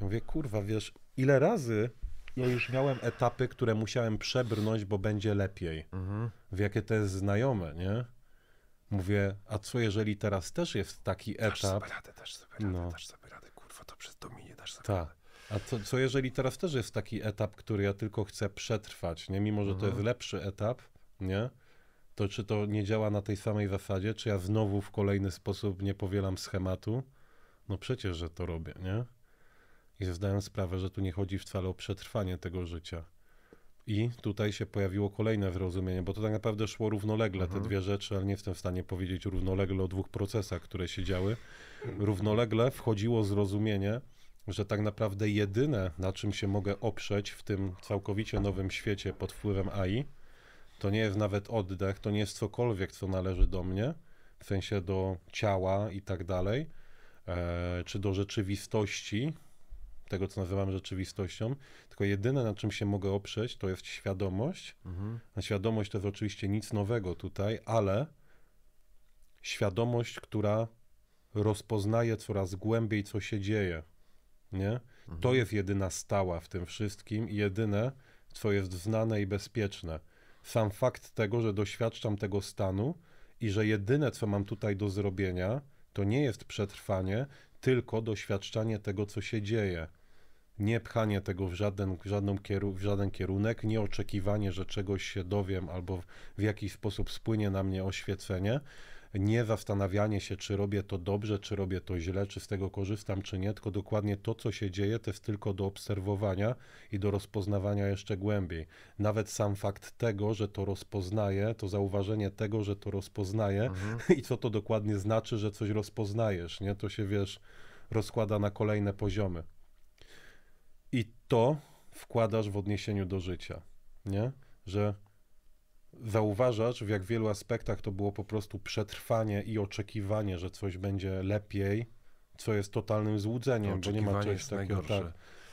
mówię, kurwa, wiesz, ile razy ja już miałem etapy, które musiałem przebrnąć, bo będzie lepiej. Mhm. W jakie to jest znajome, nie? Mówię, a co jeżeli teraz też jest taki etap? Dasz sobie radę, dasz sobie radę, no. dasz sobie radę, kurwa, to przez dominie dasz sobie Ta. radę. A co, co jeżeli teraz też jest taki etap, który ja tylko chcę przetrwać, nie? Mimo, że mhm. to jest mhm. lepszy etap, nie? To czy to nie działa na tej samej zasadzie? Czy ja znowu w kolejny sposób nie powielam schematu? No przecież, że to robię, nie? I zdałem sprawę, że tu nie chodzi wcale o przetrwanie tego życia i tutaj się pojawiło kolejne wyrozumienie, bo to tak naprawdę szło równolegle mhm. te dwie rzeczy, ale nie jestem w stanie powiedzieć równolegle o dwóch procesach, które się działy. Równolegle wchodziło zrozumienie, że tak naprawdę jedyne, na czym się mogę oprzeć w tym całkowicie nowym świecie pod wpływem AI, to nie jest nawet oddech, to nie jest cokolwiek, co należy do mnie, w sensie do ciała i tak dalej, e, czy do rzeczywistości, tego, co nazywamy rzeczywistością, tylko jedyne, na czym się mogę oprzeć, to jest świadomość. Mhm. A świadomość to jest oczywiście nic nowego tutaj, ale świadomość, która rozpoznaje coraz głębiej, co się dzieje. Nie? Mhm. To jest jedyna stała w tym wszystkim i jedyne, co jest znane i bezpieczne. Sam fakt tego, że doświadczam tego stanu i że jedyne, co mam tutaj do zrobienia, to nie jest przetrwanie, tylko doświadczanie tego, co się dzieje nie pchanie tego w żaden, w kieru, w żaden kierunek, nie oczekiwanie, że czegoś się dowiem albo w jakiś sposób spłynie na mnie oświecenie, nie zastanawianie się, czy robię to dobrze, czy robię to źle, czy z tego korzystam, czy nie, tylko dokładnie to, co się dzieje, to jest tylko do obserwowania i do rozpoznawania jeszcze głębiej. Nawet sam fakt tego, że to rozpoznaję, to zauważenie tego, że to rozpoznaję mhm. i co to dokładnie znaczy, że coś rozpoznajesz, nie? To się, wiesz, rozkłada na kolejne poziomy to wkładasz w odniesieniu do życia, nie? Że zauważasz, w jak wielu aspektach to było po prostu przetrwanie i oczekiwanie, że coś będzie lepiej, co jest totalnym złudzeniem, bo nie ma czegoś takiego. Tak,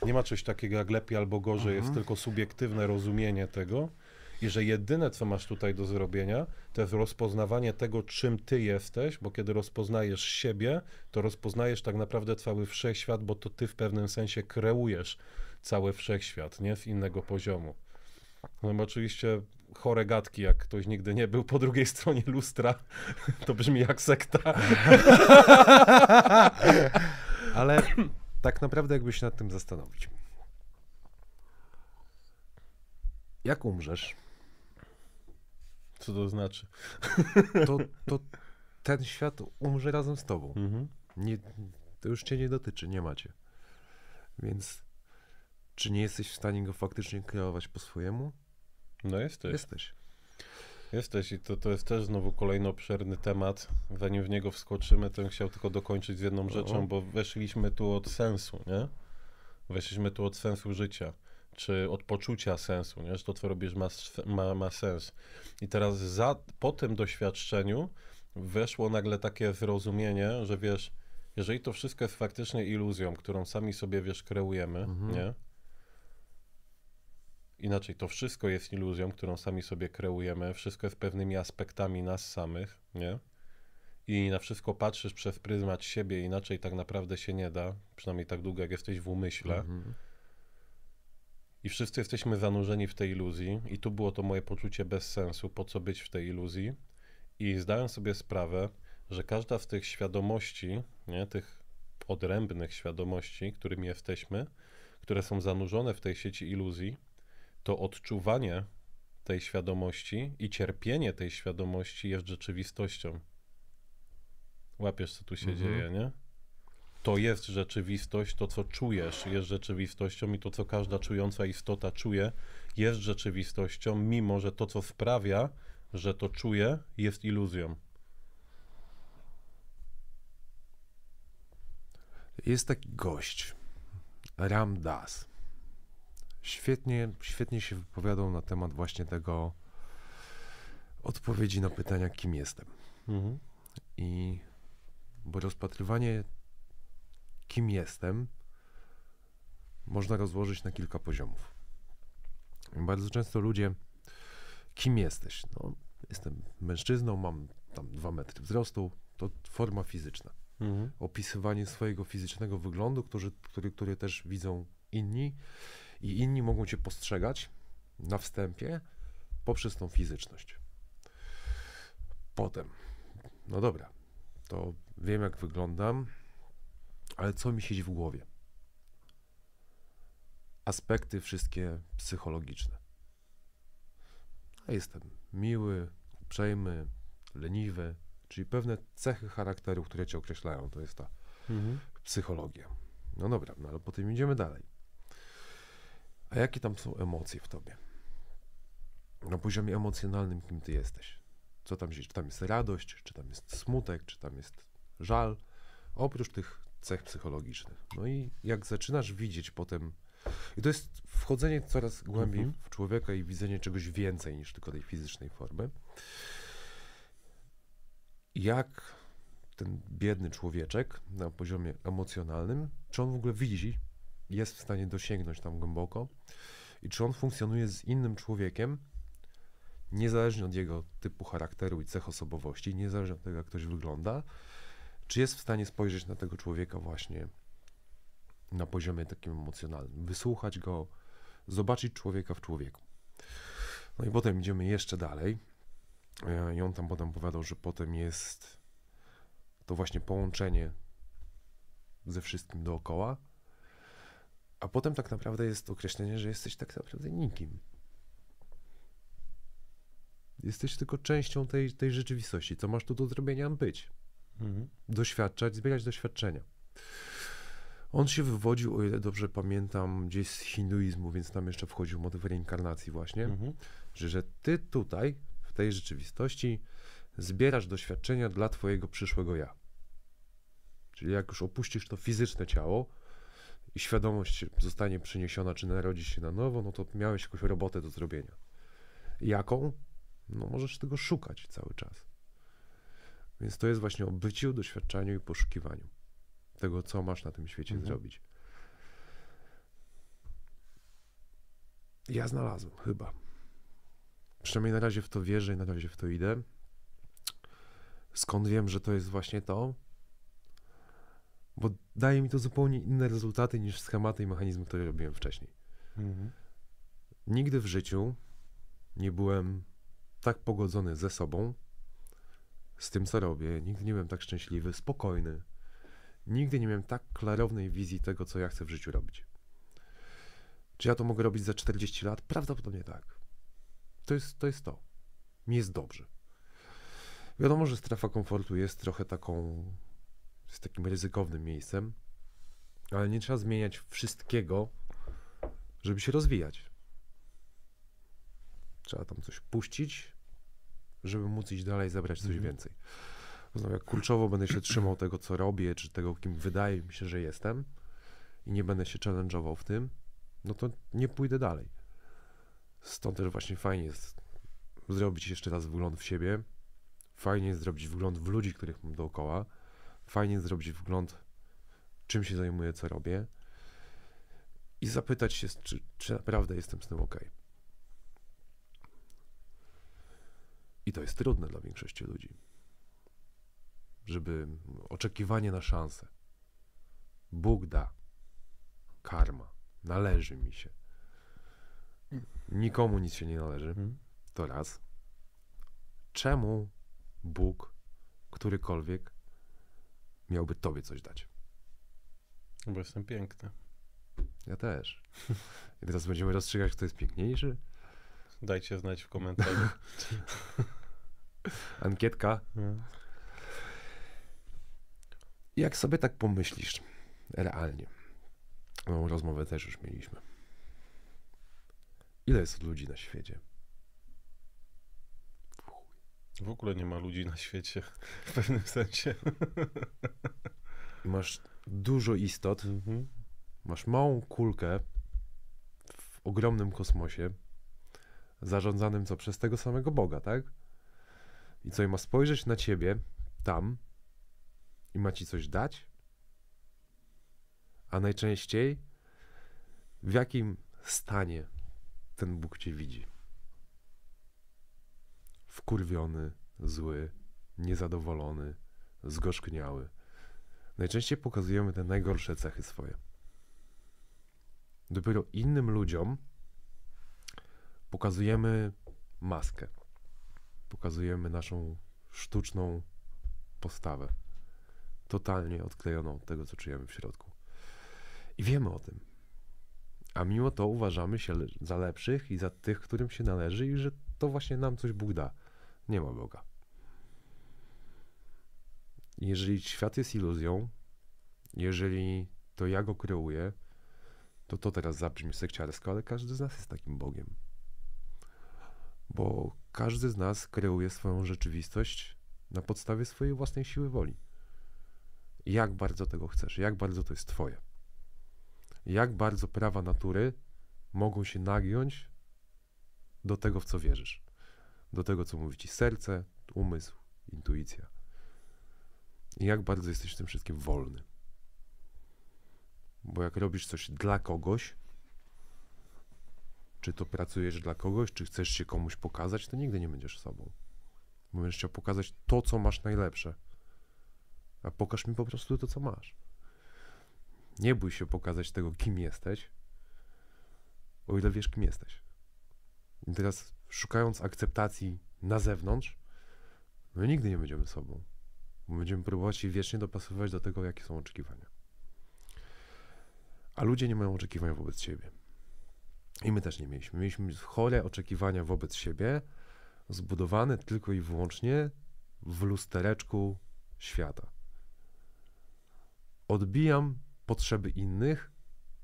nie ma czegoś takiego jak lepiej albo gorzej, mhm. jest tylko subiektywne rozumienie tego. I że jedyne, co masz tutaj do zrobienia, to jest rozpoznawanie tego, czym ty jesteś, bo kiedy rozpoznajesz siebie, to rozpoznajesz tak naprawdę cały wszechświat, bo to ty w pewnym sensie kreujesz cały wszechświat, nie? Z innego poziomu. No oczywiście chore gadki, jak ktoś nigdy nie był po drugiej stronie lustra, to brzmi jak sekta. Ale tak naprawdę jakbyś nad tym zastanowić. Jak umrzesz? Co to znaczy? To, to ten świat umrze razem z tobą. Mhm. Nie, to już cię nie dotyczy, nie macie. Więc czy nie jesteś w stanie go faktycznie kreować po swojemu? No jesteś. Jesteś. Jesteś i to, to jest też znowu kolejny obszerny temat. Zanim w niego wskoczymy, to bym chciał tylko dokończyć z jedną no. rzeczą, bo weszliśmy tu od sensu, nie? Weszliśmy tu od sensu życia, czy od poczucia sensu, nie? Że to, co robisz, ma, ma, ma sens. I teraz za, po tym doświadczeniu weszło nagle takie zrozumienie, że wiesz, jeżeli to wszystko jest faktycznie iluzją, którą sami sobie, wiesz, kreujemy, mhm. nie? inaczej, to wszystko jest iluzją, którą sami sobie kreujemy, wszystko jest pewnymi aspektami nas samych, nie? I na wszystko patrzysz przez pryzmat siebie, inaczej tak naprawdę się nie da, przynajmniej tak długo, jak jesteś w umyśle. Mhm. I wszyscy jesteśmy zanurzeni w tej iluzji, i tu było to moje poczucie bez sensu, po co być w tej iluzji. I zdałem sobie sprawę, że każda z tych świadomości, nie, tych odrębnych świadomości, którymi jesteśmy, które są zanurzone w tej sieci iluzji, to odczuwanie tej świadomości i cierpienie tej świadomości jest rzeczywistością. Łapiesz, co tu się mhm. dzieje, nie? To jest rzeczywistość, to co czujesz jest rzeczywistością i to co każda czująca istota czuje jest rzeczywistością, mimo że to co sprawia, że to czuje jest iluzją. Jest taki gość, Ram Das świetnie, świetnie się wypowiadał na temat właśnie tego odpowiedzi na pytania, kim jestem. Mhm. I bo rozpatrywanie, kim jestem, można rozłożyć na kilka poziomów. Bardzo często ludzie, kim jesteś? No, jestem mężczyzną, mam tam dwa metry wzrostu, to forma fizyczna. Mhm. Opisywanie swojego fizycznego wyglądu, którzy, który, który też widzą inni i inni mogą cię postrzegać na wstępie poprzez tą fizyczność. Potem, no dobra, to wiem jak wyglądam, ale co mi siedzi w głowie? Aspekty wszystkie psychologiczne. A jestem miły, uprzejmy, leniwy, czyli pewne cechy charakteru, które cię określają, to jest ta mhm. psychologia. No dobra, no ale potem idziemy dalej a jakie tam są emocje w tobie? Na poziomie emocjonalnym, kim ty jesteś? Co tam się, czy tam jest radość, czy tam jest smutek, czy tam jest żal? Oprócz tych cech psychologicznych. No i jak zaczynasz widzieć potem, i to jest wchodzenie coraz głębiej mhm. w człowieka i widzenie czegoś więcej niż tylko tej fizycznej formy. Jak ten biedny człowieczek na poziomie emocjonalnym, czy on w ogóle widzi jest w stanie dosięgnąć tam głęboko i czy on funkcjonuje z innym człowiekiem, niezależnie od jego typu charakteru i cech osobowości, niezależnie od tego, jak ktoś wygląda, czy jest w stanie spojrzeć na tego człowieka właśnie na poziomie takim emocjonalnym, wysłuchać go, zobaczyć człowieka w człowieku. No i potem idziemy jeszcze dalej. E, I on tam potem powiadał, że potem jest to właśnie połączenie ze wszystkim dookoła, a potem tak naprawdę jest określenie, że jesteś tak naprawdę nikim. Jesteś tylko częścią tej, tej rzeczywistości. Co masz tu do zrobienia? Być. Mhm. Doświadczać, zbierać doświadczenia. On się wywodził, o ile dobrze pamiętam, gdzieś z hinduizmu, więc tam jeszcze wchodził motyw reinkarnacji właśnie, mhm. że, że ty tutaj, w tej rzeczywistości, zbierasz doświadczenia dla twojego przyszłego ja. Czyli jak już opuścisz to fizyczne ciało, i świadomość zostanie przeniesiona, czy narodzi się na nowo, no to miałeś jakąś robotę do zrobienia. Jaką? No możesz tego szukać cały czas. Więc to jest właśnie o byciu, doświadczaniu i poszukiwaniu tego, co masz na tym świecie mhm. zrobić. Ja znalazłem, chyba. Przynajmniej na razie w to wierzę i na razie w to idę. Skąd wiem, że to jest właśnie to? bo daje mi to zupełnie inne rezultaty niż schematy i mechanizmy, które robiłem wcześniej. Mhm. Nigdy w życiu nie byłem tak pogodzony ze sobą, z tym, co robię. Nigdy nie byłem tak szczęśliwy, spokojny. Nigdy nie miałem tak klarownej wizji tego, co ja chcę w życiu robić. Czy ja to mogę robić za 40 lat? Prawdopodobnie tak. To jest to. Jest to. Mi jest dobrze. Wiadomo, że strefa komfortu jest trochę taką jest takim ryzykownym miejscem, ale nie trzeba zmieniać wszystkiego, żeby się rozwijać. Trzeba tam coś puścić, żeby móc iść dalej, zabrać coś mm. więcej. Znowu, kurczowo będę się trzymał tego, co robię, czy tego, kim wydaje mi się, że jestem i nie będę się challenge'ował w tym, no to nie pójdę dalej. Stąd też właśnie fajnie jest zrobić jeszcze raz wgląd w siebie, fajnie jest zrobić wgląd w ludzi, których mam dookoła, fajnie zrobić wgląd, czym się zajmuję, co robię i zapytać się, czy, czy naprawdę jestem z tym ok. I to jest trudne dla większości ludzi, żeby oczekiwanie na szansę. Bóg da, karma, należy mi się. Nikomu nic się nie należy. Mhm. To raz. Czemu Bóg, którykolwiek, miałby tobie coś dać? No bo jestem piękny. Ja też. I teraz będziemy rozstrzygać, kto jest piękniejszy? Dajcie znać w komentarzu. Ankietka. No. Jak sobie tak pomyślisz realnie? No, rozmowę też już mieliśmy. Ile jest ludzi na świecie? W ogóle nie ma ludzi na świecie, w pewnym sensie. Masz dużo istot, mhm. masz małą kulkę w ogromnym kosmosie, zarządzanym co przez tego samego Boga, tak? I co, i ma spojrzeć na ciebie tam i ma ci coś dać? A najczęściej w jakim stanie ten Bóg cię widzi? wkurwiony, zły, niezadowolony, zgorzkniały. Najczęściej pokazujemy te najgorsze cechy swoje. Dopiero innym ludziom pokazujemy maskę. Pokazujemy naszą sztuczną postawę. Totalnie odklejoną od tego, co czujemy w środku. I wiemy o tym. A mimo to uważamy się za lepszych i za tych, którym się należy, i że to właśnie nam coś Bóg da. Nie ma Boga. Jeżeli świat jest iluzją, jeżeli to ja go kreuję, to to teraz zabrzmi sekciarsko, ale każdy z nas jest takim Bogiem. Bo każdy z nas kreuje swoją rzeczywistość na podstawie swojej własnej siły woli. Jak bardzo tego chcesz, jak bardzo to jest Twoje. Jak bardzo prawa natury mogą się nagiąć do tego, w co wierzysz do tego, co mówi ci serce, umysł, intuicja. I jak bardzo jesteś w tym wszystkim wolny. Bo jak robisz coś dla kogoś, czy to pracujesz dla kogoś, czy chcesz się komuś pokazać, to nigdy nie będziesz sobą. będziesz chciał pokazać to, co masz najlepsze. A pokaż mi po prostu to, co masz. Nie bój się pokazać tego, kim jesteś, o ile wiesz, kim jesteś. I teraz szukając akceptacji na zewnątrz, my nigdy nie będziemy sobą. będziemy próbować się wiecznie dopasowywać do tego, jakie są oczekiwania. A ludzie nie mają oczekiwań wobec siebie. I my też nie mieliśmy. Mieliśmy chore oczekiwania wobec siebie, zbudowane tylko i wyłącznie w lustereczku świata. Odbijam potrzeby innych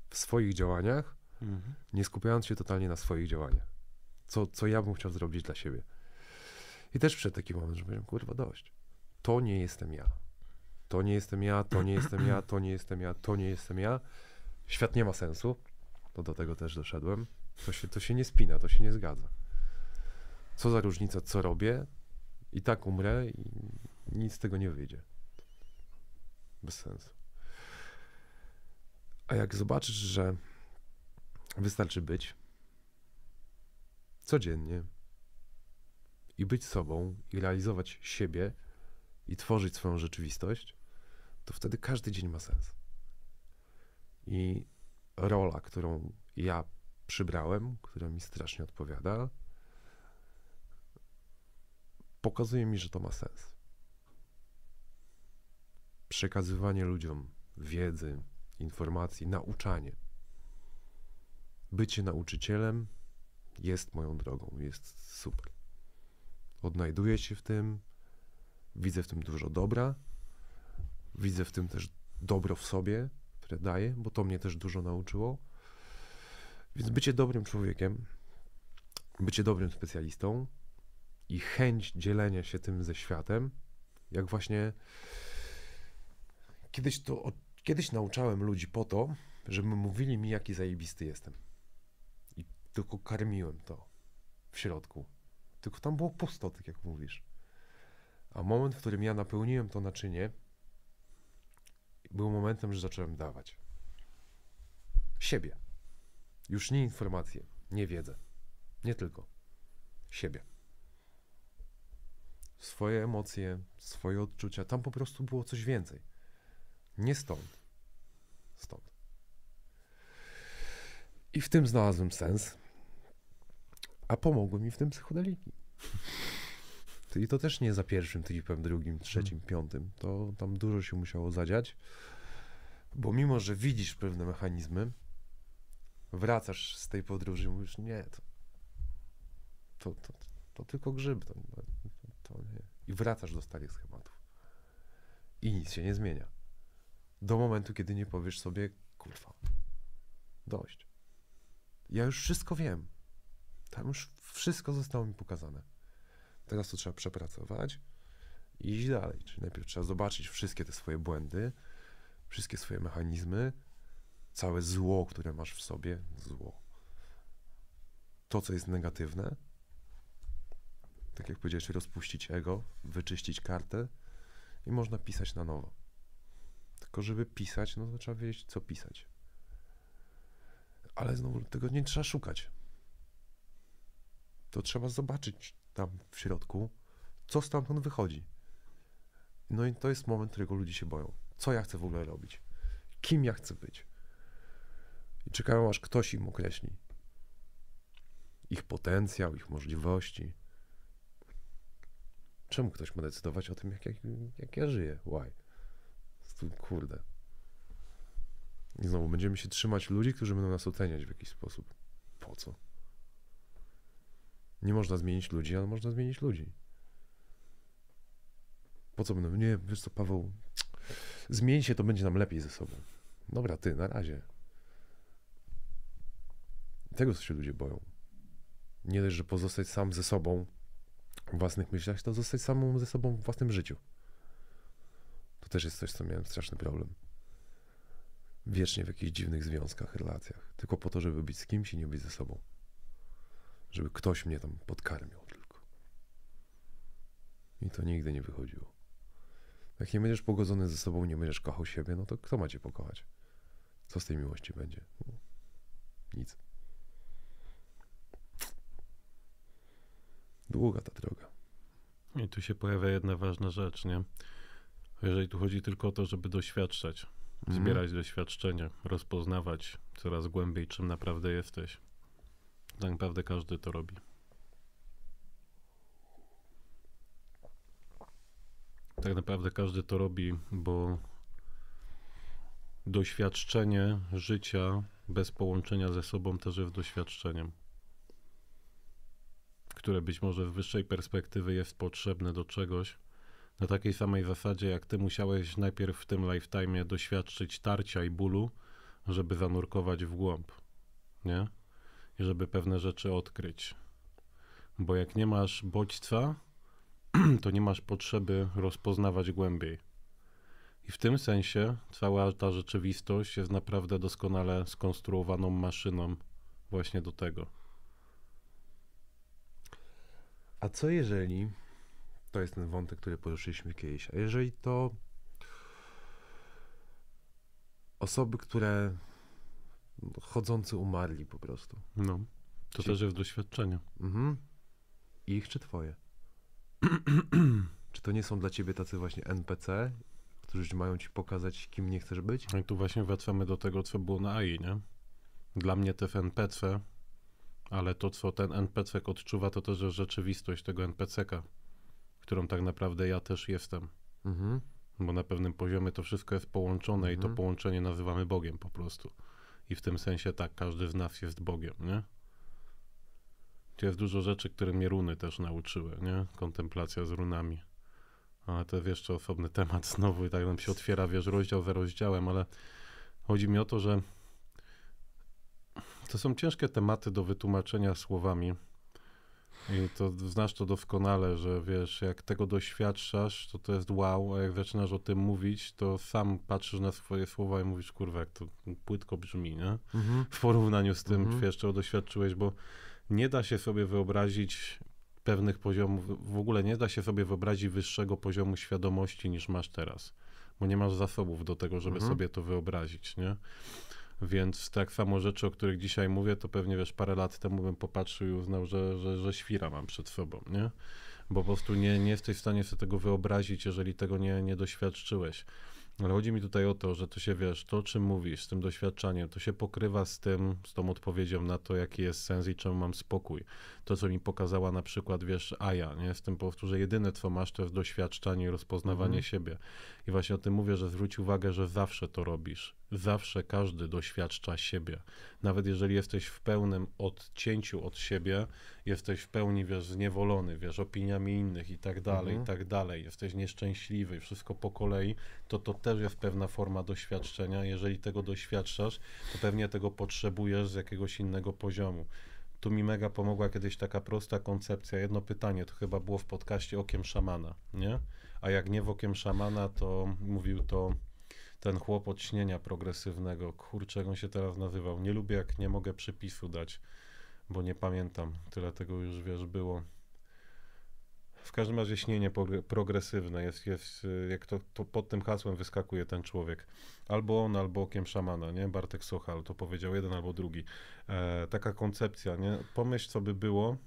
w swoich działaniach, mhm. nie skupiając się totalnie na swoich działaniach co, co ja bym chciał zrobić dla siebie. I też przed taki moment, że powiedziałem, kurwa, dość. To nie jestem ja. To nie jestem ja, to nie jestem ja, to nie jestem ja, to nie jestem ja. Świat nie ma sensu. To do tego też doszedłem. To się, to się nie spina, to się nie zgadza. Co za różnica, co robię? I tak umrę i nic z tego nie wyjdzie. Bez sensu. A jak zobaczysz, że wystarczy być, codziennie i być sobą i realizować siebie i tworzyć swoją rzeczywistość, to wtedy każdy dzień ma sens. I rola, którą ja przybrałem, która mi strasznie odpowiada, pokazuje mi, że to ma sens. Przekazywanie ludziom wiedzy, informacji, nauczanie. Bycie nauczycielem jest moją drogą, jest super. Odnajduję się w tym, widzę w tym dużo dobra, widzę w tym też dobro w sobie, które daję, bo to mnie też dużo nauczyło. Więc bycie dobrym człowiekiem, bycie dobrym specjalistą i chęć dzielenia się tym ze światem, jak właśnie kiedyś to, kiedyś nauczałem ludzi po to, żeby mówili mi, jaki zajebisty jestem tylko karmiłem to w środku. Tylko tam było pusto, tak jak mówisz. A moment, w którym ja napełniłem to naczynie, był momentem, że zacząłem dawać. Siebie. Już nie informacje, nie wiedzę. Nie tylko. Siebie. Swoje emocje, swoje odczucia. Tam po prostu było coś więcej. Nie stąd. Stąd. I w tym znalazłem sens. A pomogły mi w tym psychodeliki. I to też nie za pierwszym tripem, drugim, trzecim, hmm. piątym. To tam dużo się musiało zadziać, bo mimo, że widzisz pewne mechanizmy, wracasz z tej podróży i mówisz, nie, to, to, to, to tylko grzyb, to, to, nie. I wracasz do starych schematów. I nic się nie zmienia. Do momentu, kiedy nie powiesz sobie, kurwa, dość. Ja już wszystko wiem. Tam już wszystko zostało mi pokazane. Teraz to trzeba przepracować i iść dalej. Czyli najpierw trzeba zobaczyć wszystkie te swoje błędy, wszystkie swoje mechanizmy, całe zło, które masz w sobie, zło. To, co jest negatywne, tak jak powiedziałeś, rozpuścić ego, wyczyścić kartę i można pisać na nowo. Tylko żeby pisać, no to trzeba wiedzieć, co pisać. Ale znowu tego nie trzeba szukać to trzeba zobaczyć tam w środku, co stamtąd wychodzi. No i to jest moment, którego ludzie się boją. Co ja chcę w ogóle robić? Kim ja chcę być? I czekają, aż ktoś im określi ich potencjał, ich możliwości. Czemu ktoś ma decydować o tym, jak, jak, jak ja żyję? Why? Kurde. I znowu będziemy się trzymać ludzi, którzy będą nas oceniać w jakiś sposób. Po co? Nie można zmienić ludzi, ale można zmienić ludzi. Po co będę? Nie, wiesz co, Paweł, zmień się, to będzie nam lepiej ze sobą. Dobra, ty, na razie. Tego, co się ludzie boją. Nie dość, że pozostać sam ze sobą w własnych myślach, to zostać samą ze sobą w własnym życiu. To też jest coś, co miałem straszny problem. Wiecznie w jakichś dziwnych związkach, relacjach. Tylko po to, żeby być z kimś i nie być ze sobą żeby ktoś mnie tam podkarmił tylko. I to nigdy nie wychodziło. Jak nie będziesz pogodzony ze sobą, nie będziesz kochał siebie, no to kto ma cię pokochać? Co z tej miłości będzie? No, nic. Długa ta droga. I tu się pojawia jedna ważna rzecz, nie? Jeżeli tu chodzi tylko o to, żeby doświadczać, mhm. zbierać mm. doświadczenie, rozpoznawać coraz głębiej, czym naprawdę jesteś. Tak naprawdę każdy to robi. Tak naprawdę każdy to robi, bo doświadczenie życia bez połączenia ze sobą też jest doświadczeniem, które być może w wyższej perspektywy jest potrzebne do czegoś. Na takiej samej zasadzie, jak ty musiałeś najpierw w tym lifetime doświadczyć tarcia i bólu, żeby zanurkować w głąb. Nie? żeby pewne rzeczy odkryć. Bo jak nie masz bodźca, to nie masz potrzeby rozpoznawać głębiej. I w tym sensie cała ta rzeczywistość jest naprawdę doskonale skonstruowaną maszyną właśnie do tego. A co jeżeli, to jest ten wątek, który poruszyliśmy kiedyś, a jeżeli to osoby, które chodzący umarli po prostu. No, to Ci... też jest doświadczenie. Mhm. I ich czy twoje? czy to nie są dla ciebie tacy właśnie NPC, którzy mają ci pokazać, kim nie chcesz być? No I tu właśnie wracamy do tego, co było na AI, nie? Dla mnie te NPC, ale to, co ten NPC odczuwa, to też jest rzeczywistość tego NPC-ka, którą tak naprawdę ja też jestem. Mhm. Bo na pewnym poziomie to wszystko jest połączone mhm. i to mhm. połączenie nazywamy Bogiem po prostu i w tym sensie tak, każdy z nas jest Bogiem, nie? Jest dużo rzeczy, które mnie runy też nauczyły, nie? Kontemplacja z runami. Ale to jest jeszcze osobny temat znowu i tak nam się otwiera, wiesz, rozdział za rozdziałem, ale chodzi mi o to, że to są ciężkie tematy do wytłumaczenia słowami. I to znasz to doskonale, że wiesz, jak tego doświadczasz, to to jest wow, a jak zaczynasz o tym mówić, to sam patrzysz na swoje słowa i mówisz, kurwa, jak to płytko brzmi, nie? Mhm. W porównaniu z tym, mhm. wiesz, czego doświadczyłeś, bo nie da się sobie wyobrazić pewnych poziomów, w ogóle nie da się sobie wyobrazić wyższego poziomu świadomości niż masz teraz, bo nie masz zasobów do tego, żeby mhm. sobie to wyobrazić, nie? Więc tak samo rzeczy, o których dzisiaj mówię, to pewnie wiesz, parę lat temu bym popatrzył i uznał, że, że, że świra mam przed sobą, nie? Bo po prostu nie, nie jesteś w stanie sobie tego wyobrazić, jeżeli tego nie, nie doświadczyłeś. Ale chodzi mi tutaj o to, że to się wiesz, to czym mówisz, z tym doświadczeniem, to się pokrywa z tym, z tą odpowiedzią na to, jaki jest sens i czemu mam spokój. To, co mi pokazała na przykład, wiesz, Aja, nie? Z tym po prostu, że jedyne, co masz, to jest doświadczanie i rozpoznawanie mhm. siebie. I właśnie o tym mówię, że zwróć uwagę, że zawsze to robisz. Zawsze każdy doświadcza siebie. Nawet jeżeli jesteś w pełnym odcięciu od siebie, jesteś w pełni, wiesz, zniewolony, wiesz, opiniami innych i tak dalej, mhm. i tak dalej, jesteś nieszczęśliwy, wszystko po kolei, to to też jest pewna forma doświadczenia. Jeżeli tego doświadczasz, to pewnie tego potrzebujesz z jakiegoś innego poziomu. Tu mi mega pomogła kiedyś taka prosta koncepcja. Jedno pytanie, to chyba było w podcaście Okiem Szamana, nie? A jak nie w Okiem Szamana, to mówił to ten chłopot śnienia progresywnego. Kurczę, jak on się teraz nazywał. Nie lubię, jak nie mogę przypisu dać, bo nie pamiętam. Tyle tego już, wiesz, było. W każdym razie śnienie progresywne jest, jest jak to, to, pod tym hasłem wyskakuje ten człowiek. Albo on, albo okiem szamana, nie? Bartek Sochal to powiedział jeden albo drugi. E, taka koncepcja, nie? Pomyśl, co by było,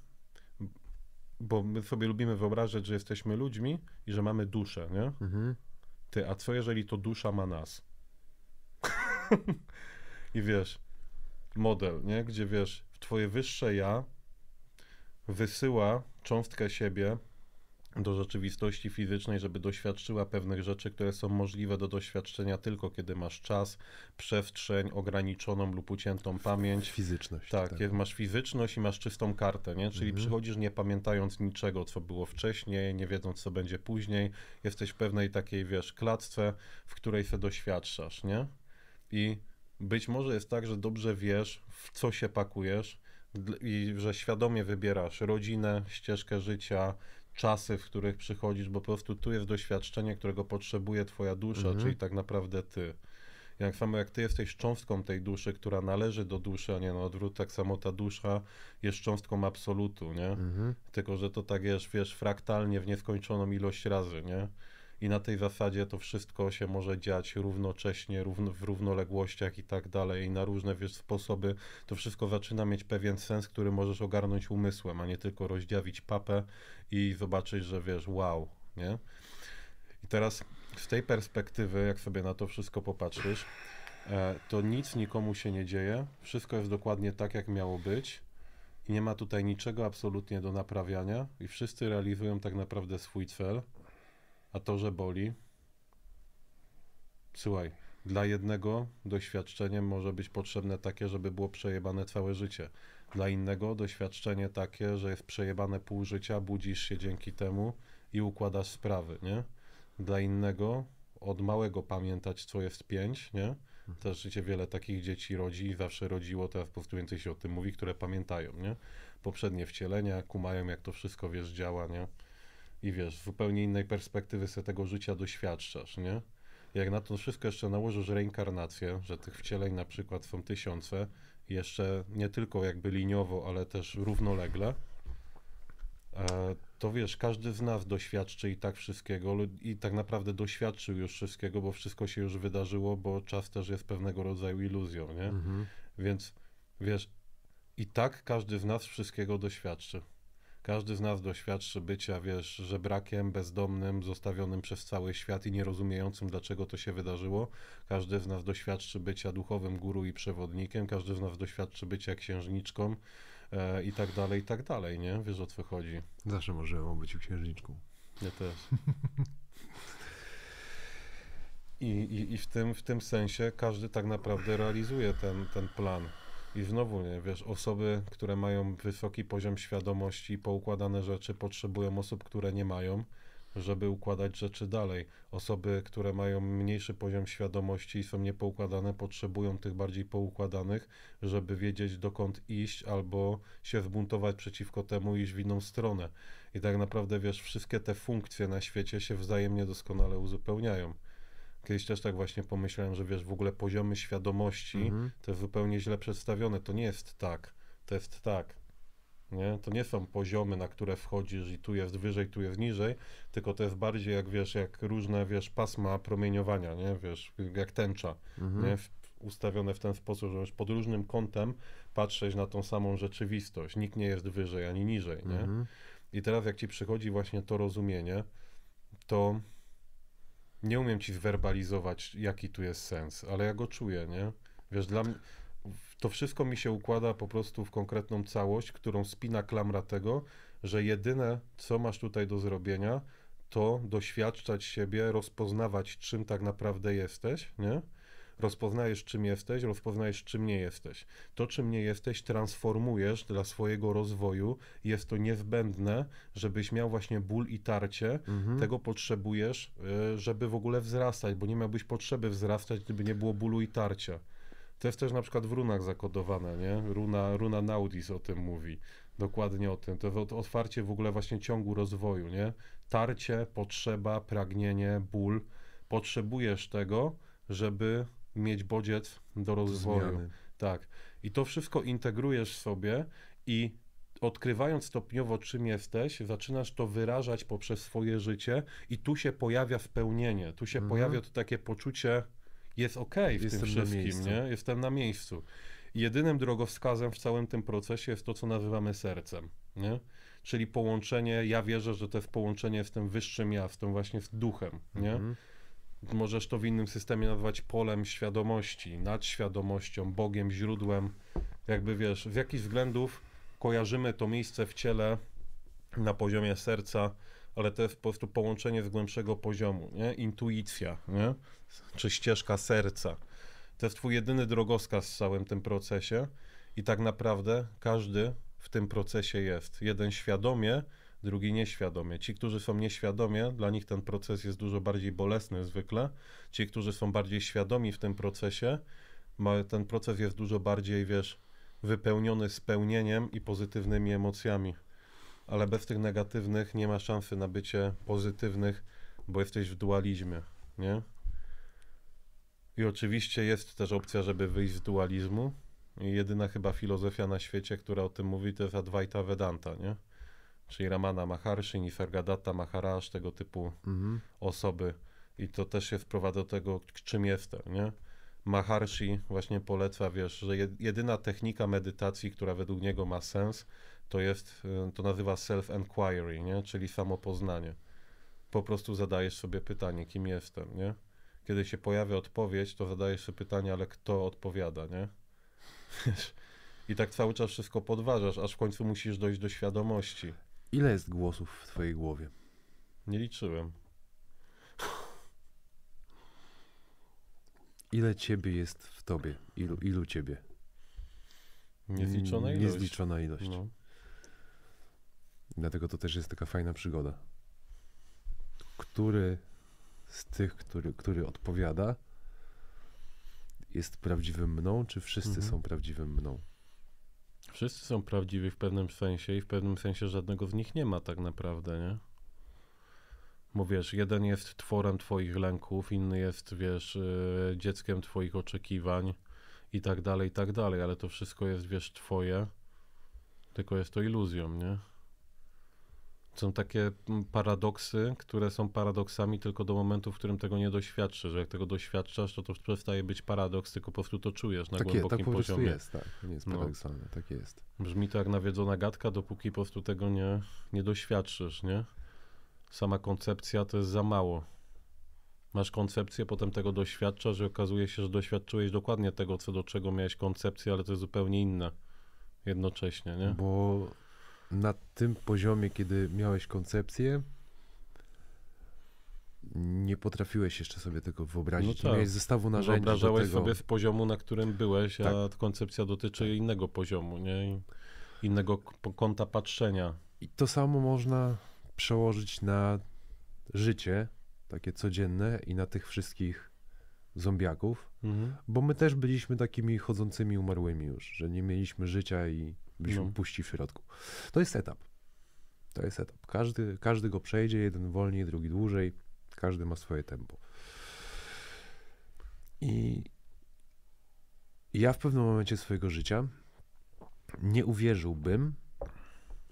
bo my sobie lubimy wyobrażać, że jesteśmy ludźmi i że mamy duszę, nie? Mhm. Ty, a co jeżeli to dusza ma nas? I wiesz, model, nie? Gdzie wiesz, twoje wyższe ja wysyła cząstkę siebie do rzeczywistości fizycznej, żeby doświadczyła pewnych rzeczy, które są możliwe do doświadczenia tylko kiedy masz czas, przestrzeń, ograniczoną lub uciętą pamięć. Fizyczność. Tak, tak. masz fizyczność i masz czystą kartę, nie? czyli mhm. przychodzisz nie pamiętając niczego, co było wcześniej, nie wiedząc, co będzie później. Jesteś w pewnej takiej, wiesz, klatce, w której se doświadczasz, nie? I być może jest tak, że dobrze wiesz, w co się pakujesz, i że świadomie wybierasz rodzinę, ścieżkę życia, czasy, w których przychodzisz, bo po prostu tu jest doświadczenie, którego potrzebuje twoja dusza, mhm. czyli tak naprawdę ty. Jak samo jak ty jesteś cząstką tej duszy, która należy do duszy, a nie na odwrót, tak samo ta dusza jest cząstką absolutu, nie? Mhm. Tylko, że to tak jest, wiesz, fraktalnie w nieskończoną ilość razy, nie? i na tej zasadzie to wszystko się może dziać równocześnie, równo, w równoległościach i tak dalej, i na różne wiesz, sposoby. To wszystko zaczyna mieć pewien sens, który możesz ogarnąć umysłem, a nie tylko rozdziawić papę i zobaczyć, że wiesz, wow, nie? I teraz z tej perspektywy, jak sobie na to wszystko popatrzysz, e, to nic nikomu się nie dzieje, wszystko jest dokładnie tak, jak miało być i nie ma tutaj niczego absolutnie do naprawiania i wszyscy realizują tak naprawdę swój cel a to, że boli, słuchaj, dla jednego doświadczenie może być potrzebne takie, żeby było przejebane całe życie. Dla innego doświadczenie takie, że jest przejebane pół życia, budzisz się dzięki temu i układasz sprawy, nie? Dla innego od małego pamiętać, co jest pięć, nie? Też życie wiele takich dzieci rodzi i zawsze rodziło, teraz po prostu więcej się o tym mówi, które pamiętają, nie? Poprzednie wcielenia, kumają, jak to wszystko, wiesz, działa, nie? i wiesz, zupełnie innej perspektywy sobie tego życia doświadczasz, nie? Jak na to wszystko jeszcze nałożysz reinkarnację, że tych wcieleń na przykład są tysiące, jeszcze nie tylko jakby liniowo, ale też równolegle, e, to wiesz, każdy z nas doświadczy i tak wszystkiego, i tak naprawdę doświadczył już wszystkiego, bo wszystko się już wydarzyło, bo czas też jest pewnego rodzaju iluzją, nie? Mhm. Więc wiesz, i tak każdy z nas wszystkiego doświadczy. Każdy z nas doświadczy bycia, wiesz, żebrakiem, bezdomnym, zostawionym przez cały świat i nierozumiejącym, dlaczego to się wydarzyło. Każdy z nas doświadczy bycia duchowym guru i przewodnikiem, każdy z nas doświadczy bycia księżniczką e, i tak dalej, i tak dalej, nie? Wiesz, o co chodzi. Zawsze możemy być księżniczką. Ja też. I, i, i w, tym, w tym sensie każdy tak naprawdę realizuje ten, ten plan. I znowu, nie, wiesz, osoby, które mają wysoki poziom świadomości, poukładane rzeczy, potrzebują osób, które nie mają, żeby układać rzeczy dalej. Osoby, które mają mniejszy poziom świadomości i są niepoukładane, potrzebują tych bardziej poukładanych, żeby wiedzieć dokąd iść albo się zbuntować przeciwko temu iść w inną stronę. I tak naprawdę, wiesz, wszystkie te funkcje na świecie się wzajemnie doskonale uzupełniają. Kiedyś też tak właśnie pomyślałem, że wiesz, w ogóle poziomy świadomości mhm. to jest zupełnie źle przedstawione. To nie jest tak, to jest tak. Nie? To nie są poziomy, na które wchodzisz i tu jest wyżej, tu jest niżej, tylko to jest bardziej jak wiesz, jak różne wiesz, pasma promieniowania, nie? Wiesz, jak tęcza, mhm. nie? ustawione w ten sposób, że pod różnym kątem patrzeć na tą samą rzeczywistość. Nikt nie jest wyżej ani niżej. Nie? Mhm. I teraz jak ci przychodzi właśnie to rozumienie, to nie umiem ci zwerbalizować, jaki tu jest sens, ale ja go czuję, nie? Wiesz, dla mnie to wszystko mi się układa po prostu w konkretną całość, którą spina klamra tego, że jedyne, co masz tutaj do zrobienia, to doświadczać siebie, rozpoznawać, czym tak naprawdę jesteś, nie? Rozpoznajesz, czym jesteś, rozpoznajesz, czym nie jesteś. To, czym nie jesteś, transformujesz dla swojego rozwoju. Jest to niezbędne, żebyś miał właśnie ból i tarcie. Mhm. Tego potrzebujesz, y, żeby w ogóle wzrastać, bo nie miałbyś potrzeby wzrastać, gdyby nie było bólu i tarcia. To jest też na przykład w runach zakodowane, nie? Runa, runa Naudis o tym mówi. Dokładnie o tym. To otwarcie w ogóle właśnie ciągu rozwoju, nie? Tarcie, potrzeba, pragnienie, ból. Potrzebujesz tego, żeby mieć bodziec do rozwoju. Zmiany. Tak. I to wszystko integrujesz sobie i odkrywając stopniowo, czym jesteś, zaczynasz to wyrażać poprzez swoje życie, i tu się pojawia spełnienie, tu się mhm. pojawia to takie poczucie, jest okej okay w Jestem tym wszystkim, nie? Jestem na miejscu. Jedynym drogowskazem w całym tym procesie jest to, co nazywamy sercem, nie? Czyli połączenie, ja wierzę, że to jest połączenie z tym wyższym ja, z tym właśnie z duchem, nie? Mhm możesz to w innym systemie nazwać polem świadomości, nadświadomością, Bogiem, źródłem. Jakby wiesz, w jakich względów kojarzymy to miejsce w ciele na poziomie serca, ale to jest po prostu połączenie z głębszego poziomu, nie? intuicja, nie? czy ścieżka serca. To jest twój jedyny drogowskaz w całym tym procesie i tak naprawdę każdy w tym procesie jest. Jeden świadomie, drugi nieświadomie. Ci, którzy są nieświadomie, dla nich ten proces jest dużo bardziej bolesny zwykle. Ci, którzy są bardziej świadomi w tym procesie, ma, ten proces jest dużo bardziej, wiesz, wypełniony spełnieniem i pozytywnymi emocjami. Ale bez tych negatywnych nie ma szansy na bycie pozytywnych, bo jesteś w dualizmie, nie? I oczywiście jest też opcja, żeby wyjść z dualizmu. I jedyna chyba filozofia na świecie, która o tym mówi, to jest Advaita Vedanta, nie? czyli Ramana Maharshi, Nifergadatta Maharaj, tego typu mhm. osoby. I to też się wprowadza do tego, czym jestem, nie? Maharshi właśnie poleca, wiesz, że jedyna technika medytacji, która według niego ma sens, to jest, y, to nazywa self-enquiry, nie? Czyli samopoznanie. Po prostu zadajesz sobie pytanie, kim jestem, nie? Kiedy się pojawia odpowiedź, to zadajesz sobie pytanie, ale kto odpowiada, nie? I tak cały czas wszystko podważasz, aż w końcu musisz dojść do świadomości. Ile jest głosów w twojej głowie? Nie liczyłem. Ile ciebie jest w tobie? Ilu, ilu ciebie? Niezliczona mm, ilość. Niezliczona ilość. No. Dlatego to też jest taka fajna przygoda. Który z tych, który, który odpowiada, jest prawdziwym mną, czy wszyscy mhm. są prawdziwym mną? Wszyscy są prawdziwi w pewnym sensie i w pewnym sensie żadnego z nich nie ma tak naprawdę, nie? Bo wiesz, jeden jest tworem twoich lęków, inny jest, wiesz, y, dzieckiem twoich oczekiwań i tak dalej, i tak dalej, ale to wszystko jest, wiesz, twoje, tylko jest to iluzją, nie? są takie mm, paradoksy, które są paradoksami tylko do momentu, w którym tego nie doświadczysz. Że jak tego doświadczasz, to to przestaje być paradoks, tylko po prostu to czujesz na tak głębokim tak poziomie. tak poziomie. Tak jest, tak. Nie jest no. paradoksalne, no. tak jest. Brzmi to jak nawiedzona gadka, dopóki po prostu tego nie, nie doświadczysz, nie? Sama koncepcja to jest za mało. Masz koncepcję, potem tego doświadczasz i okazuje się, że doświadczyłeś dokładnie tego, co do czego miałeś koncepcję, ale to jest zupełnie inne jednocześnie, nie? Bo na tym poziomie, kiedy miałeś koncepcję, nie potrafiłeś jeszcze sobie tego wyobrazić. No tak. Miałeś zestawu narzędzi. Wyobrażałeś sobie z poziomu, na którym byłeś, tak. a koncepcja dotyczy tak. innego poziomu, nie? innego kąta patrzenia. I to samo można przełożyć na życie takie codzienne i na tych wszystkich zombiaków, mhm. bo my też byliśmy takimi chodzącymi umarłymi już, że nie mieliśmy życia i byśmy no. puści w środku. To jest etap. To jest etap. Każdy, każdy go przejdzie, jeden wolniej, drugi dłużej. Każdy ma swoje tempo. I ja w pewnym momencie swojego życia nie uwierzyłbym,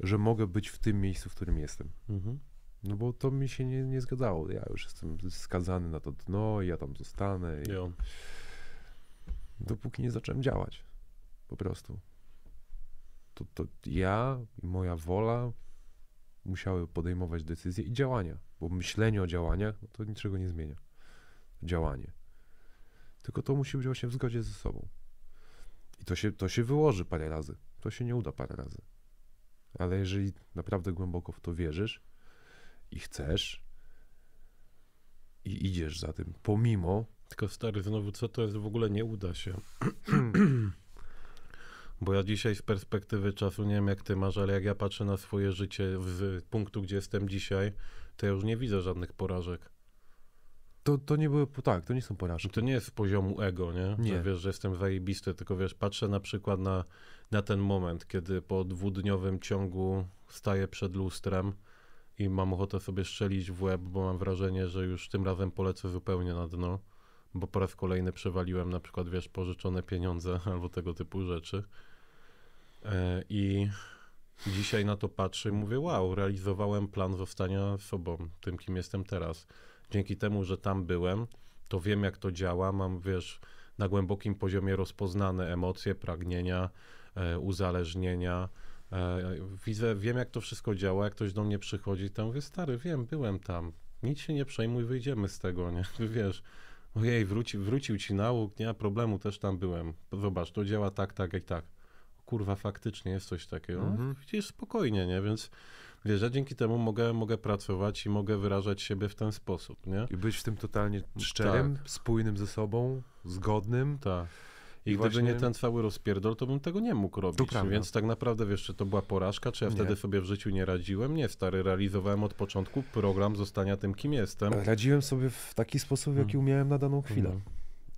że mogę być w tym miejscu, w którym jestem. Mhm. No bo to mi się nie, nie zgadzało. Ja już jestem skazany na to dno, ja tam zostanę. I... Dopóki nie zacząłem działać. Po prostu to, to ja i moja wola musiały podejmować decyzje i działania, bo myślenie o działaniach no to niczego nie zmienia. Działanie. Tylko to musi być właśnie w zgodzie ze sobą. I to się, to się wyłoży parę razy. To się nie uda parę razy. Ale jeżeli naprawdę głęboko w to wierzysz i chcesz i idziesz za tym, pomimo. Tylko stary, znowu, co to jest w ogóle nie uda się? Bo ja dzisiaj z perspektywy czasu, nie wiem jak ty masz, ale jak ja patrzę na swoje życie z punktu, gdzie jestem dzisiaj, to ja już nie widzę żadnych porażek. To, to nie były, tak, to nie są porażki. To nie jest z poziomu ego, nie? nie. Że wiesz, że jestem zajebisty, tylko wiesz, patrzę na przykład na, na ten moment, kiedy po dwudniowym ciągu staję przed lustrem i mam ochotę sobie strzelić w łeb, bo mam wrażenie, że już tym razem polecę zupełnie na dno bo po raz kolejny przewaliłem na przykład, wiesz, pożyczone pieniądze albo tego typu rzeczy. E, I dzisiaj na to patrzę i mówię, wow, realizowałem plan zostania sobą, tym kim jestem teraz. Dzięki temu, że tam byłem, to wiem jak to działa, mam, wiesz, na głębokim poziomie rozpoznane emocje, pragnienia, e, uzależnienia. E, widzę, wiem jak to wszystko działa, jak ktoś do mnie przychodzi, to mówię, stary, wiem, byłem tam, nic się nie przejmuj, wyjdziemy z tego, nie? Wiesz, Ojej, wróci, wrócił ci nauk, nie ma problemu, też tam byłem. Zobacz, to działa tak, tak i tak. Kurwa, faktycznie jest coś takiego. No, mhm. spokojnie, nie? Więc wiesz, ja dzięki temu mogę, mogę pracować i mogę wyrażać siebie w ten sposób, nie? I być w tym totalnie szczerym, tak. spójnym ze sobą, zgodnym. Tak. I, I właśnie... gdyby nie ten cały rozpierdol, to bym tego nie mógł robić. Więc tak naprawdę wiesz, czy to była porażka, czy ja wtedy sobie w życiu nie radziłem? Nie, stary, realizowałem od początku program zostania tym, kim jestem. Radziłem sobie w taki sposób, jaki mhm. umiałem na daną chwilę. Mhm.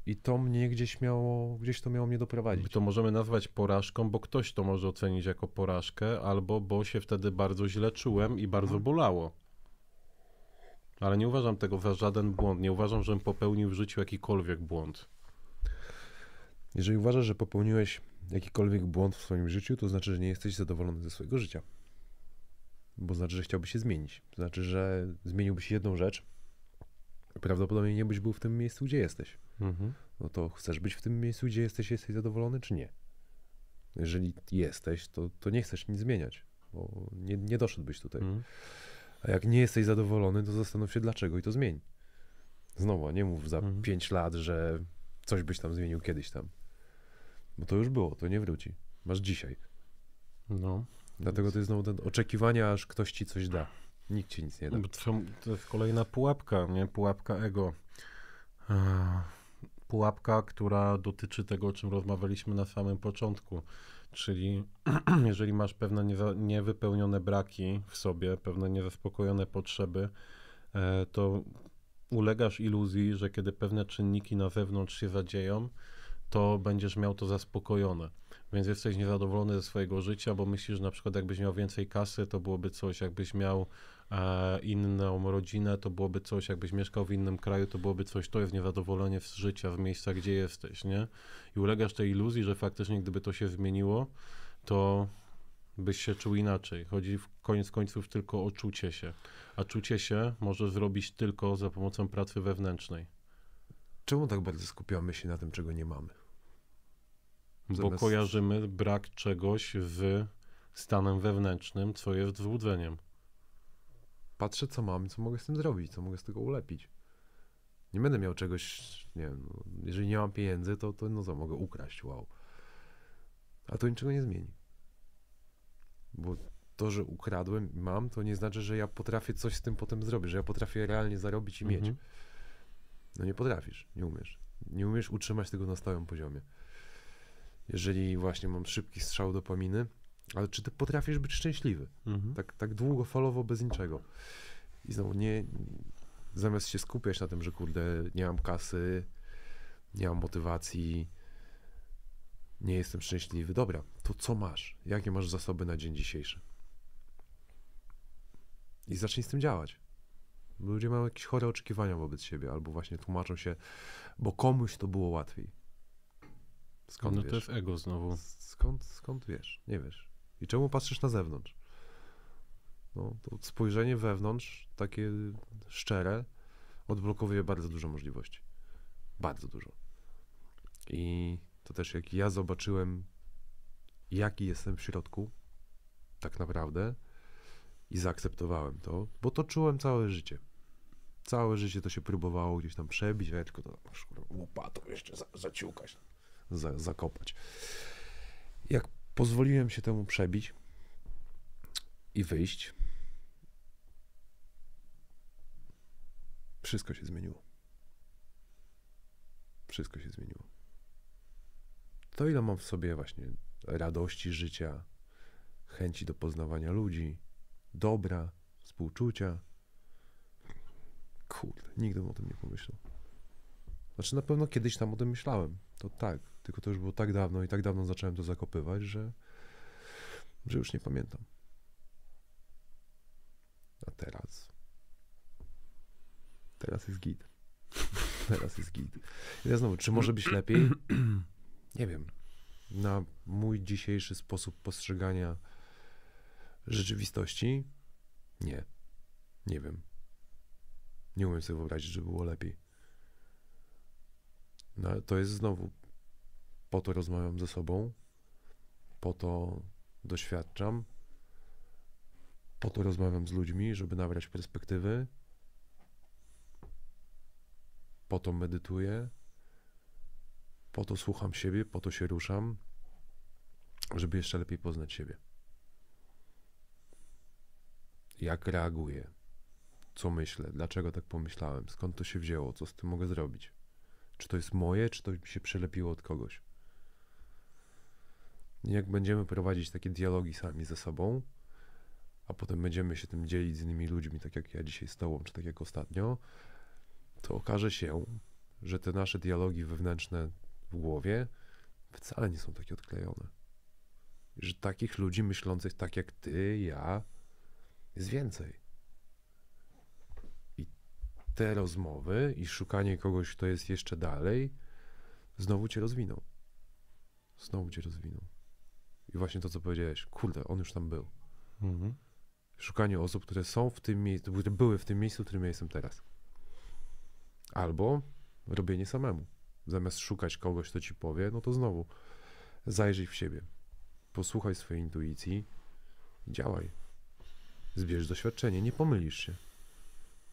I to mnie gdzieś miało, gdzieś to miało mnie doprowadzić. To możemy nazwać porażką, bo ktoś to może ocenić jako porażkę, albo bo się wtedy bardzo źle czułem i bardzo mhm. bolało. Ale nie uważam tego za żaden błąd. Nie uważam, żebym popełnił w życiu jakikolwiek błąd. Jeżeli uważasz, że popełniłeś jakikolwiek błąd w swoim życiu, to znaczy, że nie jesteś zadowolony ze swojego życia. Bo znaczy, że chciałbyś się zmienić. znaczy, że zmieniłbyś jedną rzecz, prawdopodobnie nie byś był w tym miejscu, gdzie jesteś. Mhm. No to chcesz być w tym miejscu, gdzie jesteś, jesteś zadowolony, czy nie? Jeżeli jesteś, to, to nie chcesz nic zmieniać, bo nie, nie doszedłbyś tutaj. Mhm. A jak nie jesteś zadowolony, to zastanów się dlaczego i to zmień. Znowu, nie mów za mhm. 5 lat, że coś byś tam zmienił kiedyś tam. Bo to już było, to nie wróci. Masz dzisiaj. No. Dlatego to jest znowu ten oczekiwania, aż ktoś ci coś da. Nikt ci nic nie da. to, to jest kolejna pułapka, nie? Pułapka ego. Eee, pułapka, która dotyczy tego, o czym rozmawialiśmy na samym początku. Czyli jeżeli masz pewne niewypełnione braki w sobie, pewne niezaspokojone potrzeby, eee, to ulegasz iluzji, że kiedy pewne czynniki na zewnątrz się zadzieją, to będziesz miał to zaspokojone. Więc jesteś niezadowolony ze swojego życia, bo myślisz, że na przykład jakbyś miał więcej kasy, to byłoby coś, jakbyś miał e, inną rodzinę, to byłoby coś, jakbyś mieszkał w innym kraju, to byłoby coś, to jest niezadowolenie z życia, w miejsca, gdzie jesteś, nie? I ulegasz tej iluzji, że faktycznie gdyby to się zmieniło, to byś się czuł inaczej. Chodzi w koniec końców tylko o czucie się. A czucie się może zrobić tylko za pomocą pracy wewnętrznej. Czemu tak bardzo skupiamy się na tym, czego nie mamy? Zamiast... Bo kojarzymy brak czegoś w stanem wewnętrznym, co jest złudzeniem. Patrzę, co mam, co mogę z tym zrobić, co mogę z tego ulepić. Nie będę miał czegoś, nie wiem, no, jeżeli nie mam pieniędzy, to, to no co, mogę ukraść, wow. A to niczego nie zmieni. Bo to, że ukradłem i mam, to nie znaczy, że ja potrafię coś z tym potem zrobić, że ja potrafię realnie zarobić i mhm. mieć. No nie potrafisz, nie umiesz. Nie umiesz utrzymać tego na stałym poziomie. Jeżeli właśnie mam szybki strzał dopaminy, ale czy ty potrafisz być szczęśliwy? Mhm. Tak, tak długofalowo, bez niczego. I znowu nie, zamiast się skupiać na tym, że kurde, nie mam kasy, nie mam motywacji, nie jestem szczęśliwy. Dobra, to co masz? Jakie masz zasoby na dzień dzisiejszy? I zacznij z tym działać. Ludzie mają jakieś chore oczekiwania wobec siebie, albo właśnie tłumaczą się, bo komuś to było łatwiej. Skąd no wiesz? to jest ego znowu. Skąd, skąd wiesz? Nie wiesz. I czemu patrzysz na zewnątrz? No, to spojrzenie wewnątrz, takie szczere, odblokowuje bardzo dużo możliwości. Bardzo dużo. I to też jak ja zobaczyłem, jaki jestem w środku, tak naprawdę, i zaakceptowałem to, bo to czułem całe życie. Całe życie to się próbowało gdzieś tam przebić, a ja tylko to masz, łopatą jeszcze za, zaciukać, za, zakopać. Jak pozwoliłem się temu przebić i wyjść, wszystko się zmieniło. Wszystko się zmieniło. To ile mam w sobie właśnie radości życia, chęci do poznawania ludzi, dobra, współczucia. Kurde, nigdy bym o tym nie pomyślał. Znaczy na pewno kiedyś tam o tym myślałem, to tak, tylko to już było tak dawno i tak dawno zacząłem to zakopywać, że, że już nie pamiętam. A teraz? Teraz jest git. teraz jest git. I ja znowu, czy może być lepiej? nie wiem. Na mój dzisiejszy sposób postrzegania rzeczywistości? Nie. Nie wiem. Nie umiem sobie wyobrazić, żeby było lepiej. No, to jest znowu po to rozmawiam ze sobą, po to doświadczam, po to rozmawiam z ludźmi, żeby nabrać perspektywy, po to medytuję, po to słucham siebie, po to się ruszam, żeby jeszcze lepiej poznać siebie jak reaguję, co myślę, dlaczego tak pomyślałem, skąd to się wzięło, co z tym mogę zrobić. Czy to jest moje, czy to mi się przelepiło od kogoś. I jak będziemy prowadzić takie dialogi sami ze sobą, a potem będziemy się tym dzielić z innymi ludźmi, tak jak ja dzisiaj z tobą, czy tak jak ostatnio, to okaże się, że te nasze dialogi wewnętrzne w głowie wcale nie są takie odklejone. Że takich ludzi myślących tak jak ty, ja, jest więcej. I te rozmowy i szukanie kogoś, kto jest jeszcze dalej, znowu cię rozwiną. Znowu cię rozwiną. I właśnie to, co powiedziałeś, kurde, on już tam był. Mhm. Szukanie osób, które są w tym miejscu, które były w tym miejscu, w którym ja jestem teraz. Albo robienie samemu. Zamiast szukać kogoś, kto ci powie, no to znowu zajrzyj w siebie. Posłuchaj swojej intuicji, działaj zbierz doświadczenie, nie pomylisz się.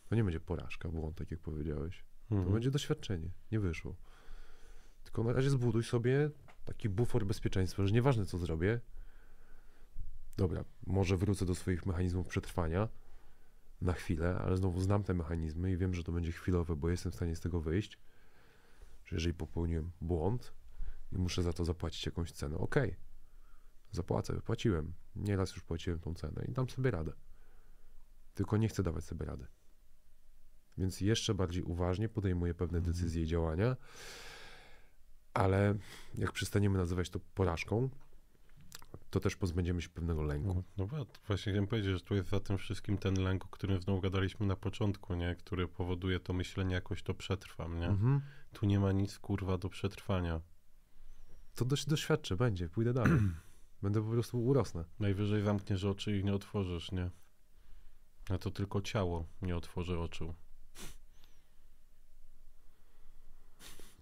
To nie będzie porażka, błąd, tak jak powiedziałeś. Mhm. To będzie doświadczenie, nie wyszło. Tylko na razie zbuduj sobie taki bufor bezpieczeństwa, że nieważne co zrobię, dobra, może wrócę do swoich mechanizmów przetrwania na chwilę, ale znowu znam te mechanizmy i wiem, że to będzie chwilowe, bo jestem w stanie z tego wyjść. Że jeżeli popełniłem błąd i muszę za to zapłacić jakąś cenę, okej, okay. zapłacę, wypłaciłem. Nieraz już płaciłem tą cenę i dam sobie radę tylko nie chcę dawać sobie rady. Więc jeszcze bardziej uważnie podejmuję pewne mhm. decyzje i działania, ale jak przestaniemy nazywać to porażką, to też pozbędziemy się pewnego lęku. No, no właśnie chciałem powiedzieć, że tu jest za tym wszystkim ten lęk, o którym znowu gadaliśmy na początku, nie? który powoduje to myślenie, jakoś to przetrwam. Nie? Mhm. Tu nie ma nic, kurwa, do przetrwania. To dość doświadczę, będzie, pójdę dalej. Będę po prostu urosnę. Najwyżej zamkniesz oczy i ich nie otworzysz, nie? A to tylko ciało nie otworzy oczu.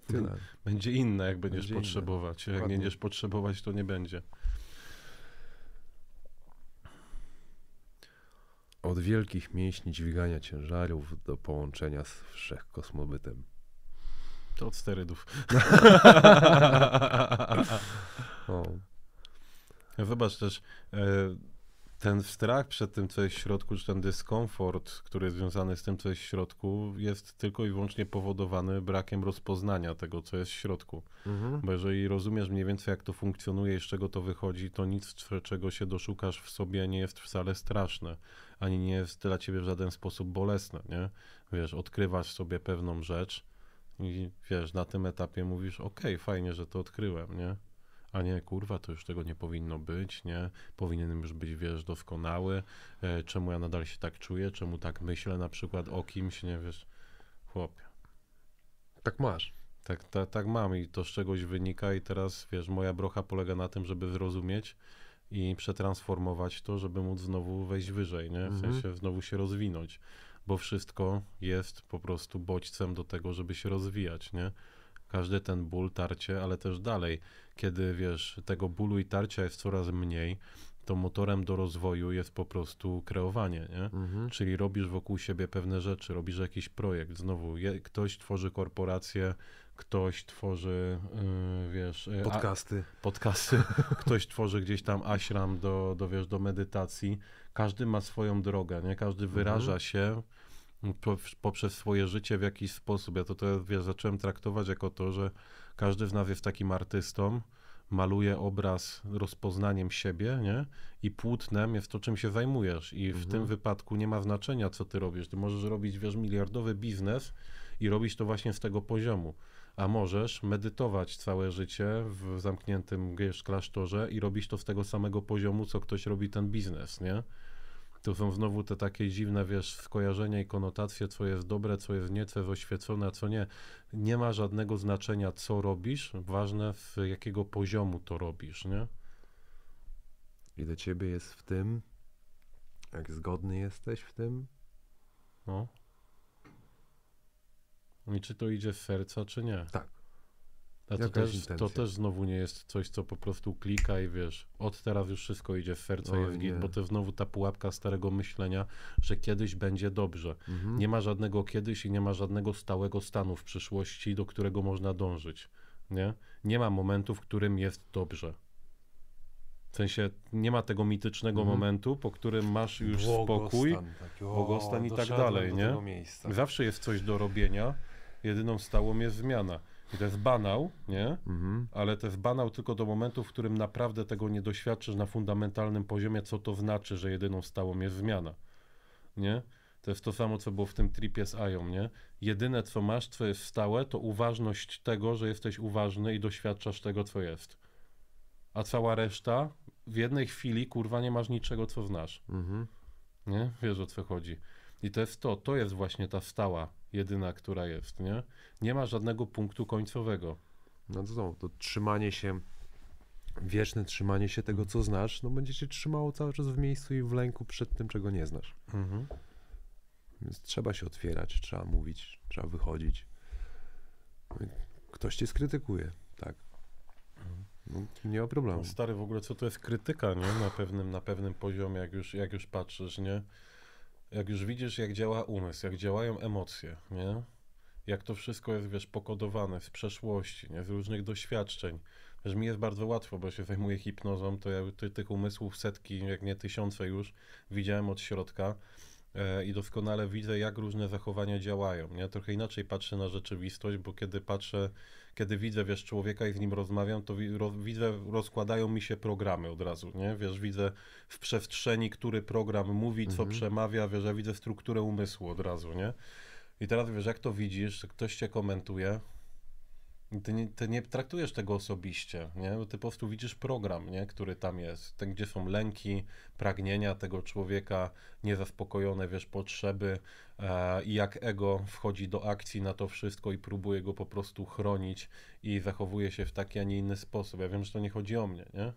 Tyle. Będzie inne, jak będziesz będzie potrzebować. Inne. Jak nie będziesz potrzebować, to nie będzie. Od wielkich mięśni dźwigania ciężarów do połączenia z wszechkosmobytem. To od sterydów. o. Wybacz też. E, ten strach przed tym, co jest w środku, czy ten dyskomfort, który jest związany z tym, co jest w środku, jest tylko i wyłącznie powodowany brakiem rozpoznania tego, co jest w środku. Mhm. Bo jeżeli rozumiesz mniej więcej, jak to funkcjonuje i z czego to wychodzi, to nic, czego się doszukasz w sobie, nie jest wcale straszne, ani nie jest dla ciebie w żaden sposób bolesne, nie? Wiesz, odkrywasz sobie pewną rzecz i wiesz, na tym etapie mówisz, okej, okay, fajnie, że to odkryłem, nie? a nie kurwa, to już tego nie powinno być, nie? Powinienem już być, wiesz, doskonały, e, czemu ja nadal się tak czuję, czemu tak myślę na przykład o kimś, nie wiesz, chłopie. Tak masz. Tak, ta, tak mam i to z czegoś wynika i teraz, wiesz, moja brocha polega na tym, żeby zrozumieć i przetransformować to, żeby móc znowu wejść wyżej, nie? W mhm. sensie znowu się rozwinąć, bo wszystko jest po prostu bodźcem do tego, żeby się rozwijać, nie? każdy ten ból, tarcie, ale też dalej, kiedy wiesz, tego bólu i tarcia jest coraz mniej, to motorem do rozwoju jest po prostu kreowanie, nie? Mhm. Czyli robisz wokół siebie pewne rzeczy, robisz jakiś projekt. Znowu, je, ktoś tworzy korporację, ktoś tworzy, yy, wiesz... Podcasty. A, podcasty. ktoś tworzy gdzieś tam ashram do, do, wiesz, do medytacji. Każdy ma swoją drogę, nie? Każdy mhm. wyraża mhm. się poprzez swoje życie w jakiś sposób. Ja to teraz, wiesz, zacząłem traktować jako to, że każdy z nas jest takim artystą, maluje obraz rozpoznaniem siebie, nie? I płótnem jest to, czym się zajmujesz. I w mhm. tym wypadku nie ma znaczenia, co ty robisz. Ty możesz robić, wiesz, miliardowy biznes i robić to właśnie z tego poziomu. A możesz medytować całe życie w zamkniętym wiesz, klasztorze i robić to z tego samego poziomu, co ktoś robi ten biznes, nie? To są znowu te takie dziwne, wiesz, skojarzenia i konotacje, co jest dobre, co jest nieco co oświecone, a co nie. Nie ma żadnego znaczenia, co robisz, ważne z jakiego poziomu to robisz, nie? I do ciebie jest w tym, jak zgodny jesteś w tym. No. I czy to idzie z serca, czy nie? Tak to też, to też, znowu nie jest coś, co po prostu klika i wiesz, od teraz już wszystko idzie w serce i w git, bo to znowu ta pułapka starego myślenia, że kiedyś będzie dobrze. Mhm. Nie ma żadnego kiedyś i nie ma żadnego stałego stanu w przyszłości, do którego można dążyć. Nie, nie ma momentu, w którym jest dobrze. W sensie nie ma tego mitycznego mm. momentu, po którym masz już błogostan, spokój, taki, o, błogostan i tak dalej, nie? Zawsze jest coś do robienia, jedyną stałą jest zmiana. I to jest banał, nie? Mhm. Ale to jest banał tylko do momentu, w którym naprawdę tego nie doświadczysz na fundamentalnym poziomie, co to znaczy, że jedyną stałą jest zmiana, nie? To jest to samo, co było w tym tripie z Ają, nie? Jedyne, co masz, co jest stałe, to uważność tego, że jesteś uważny i doświadczasz tego, co jest. A cała reszta, w jednej chwili, kurwa, nie masz niczego, co znasz. Mhm. Nie? Wiesz, o co chodzi. I to jest to, to jest właśnie ta stała, jedyna, która jest, nie? Nie ma żadnego punktu końcowego. No to to trzymanie się, wieczne trzymanie się tego, co znasz, no będzie cię trzymało cały czas w miejscu i w lęku przed tym, czego nie znasz. Mhm. Więc trzeba się otwierać, trzeba mówić, trzeba wychodzić. Ktoś cię skrytykuje, tak. No, nie ma problemu. No stary, w ogóle co to jest krytyka, nie? Na pewnym, na pewnym poziomie, jak już, jak już patrzysz, nie? jak już widzisz, jak działa umysł, jak działają emocje, nie? Jak to wszystko jest, wiesz, pokodowane z przeszłości, nie? z różnych doświadczeń. Wiesz, mi jest bardzo łatwo, bo się zajmuję hipnozą, to ja ty, tych umysłów setki, jak nie tysiące już, widziałem od środka. E, i doskonale widzę, jak różne zachowania działają. Ja trochę inaczej patrzę na rzeczywistość, bo kiedy patrzę, kiedy widzę, wiesz, człowieka i z nim rozmawiam, to widzę, rozkładają mi się programy od razu, nie? Wiesz, widzę w przestrzeni, który program mówi, co mhm. przemawia, wiesz, ja widzę strukturę umysłu od razu, nie? I teraz, wiesz, jak to widzisz, ktoś cię komentuje, ty nie, ty nie, traktujesz tego osobiście, nie? Bo ty po prostu widzisz program, nie? który tam jest, ten, gdzie są lęki, pragnienia tego człowieka, niezaspokojone, wiesz, potrzeby e, i jak ego wchodzi do akcji na to wszystko i próbuje go po prostu chronić i zachowuje się w taki, a nie inny sposób. Ja wiem, że to nie chodzi o mnie, nie?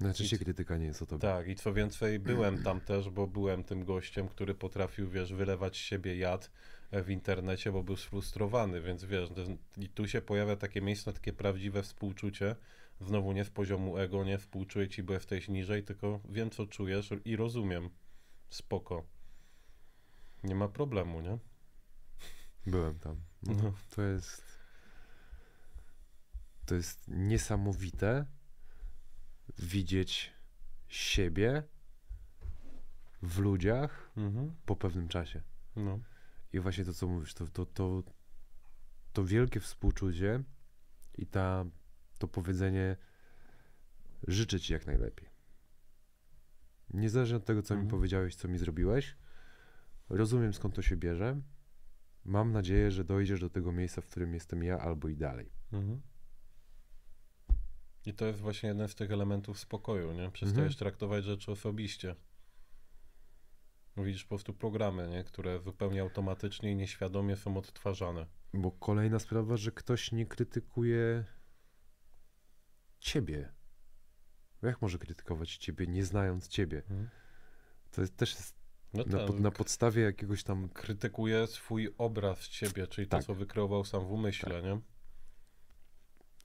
Znaczy się krytyka nie jest o tobie. Tak, i co więcej, byłem tam też, bo byłem tym gościem, który potrafił, wiesz, wylewać z siebie jad, w internecie, bo był sfrustrowany, więc wiesz, i tu się pojawia takie miejsce takie prawdziwe współczucie, znowu nie z poziomu ego, nie współczuję ci, bo jesteś niżej, tylko wiem, co czujesz i rozumiem. Spoko. Nie ma problemu, nie? Byłem tam. No, no. To jest. To jest niesamowite widzieć siebie w ludziach mhm. po pewnym czasie. No. I właśnie to, co mówisz, to, to, to, to wielkie współczucie i ta, to powiedzenie życzę ci jak najlepiej. Niezależnie od tego, co mhm. mi powiedziałeś, co mi zrobiłeś, rozumiem skąd to się bierze. Mam nadzieję, że dojdziesz do tego miejsca, w którym jestem ja, albo i dalej. Mhm. I to jest właśnie jeden z tych elementów spokoju, nie? Przestajesz mhm. traktować rzeczy osobiście widzisz po prostu programy, nie? które zupełnie automatycznie i nieświadomie są odtwarzane. Bo kolejna sprawa, że ktoś nie krytykuje ciebie. Jak może krytykować ciebie, nie znając ciebie? Hmm. To jest, też jest no na, tak. na, podstawie jakiegoś tam. Krytykuje swój obraz ciebie, czyli tak. to, co wykreował sam w umyśle, tak. nie?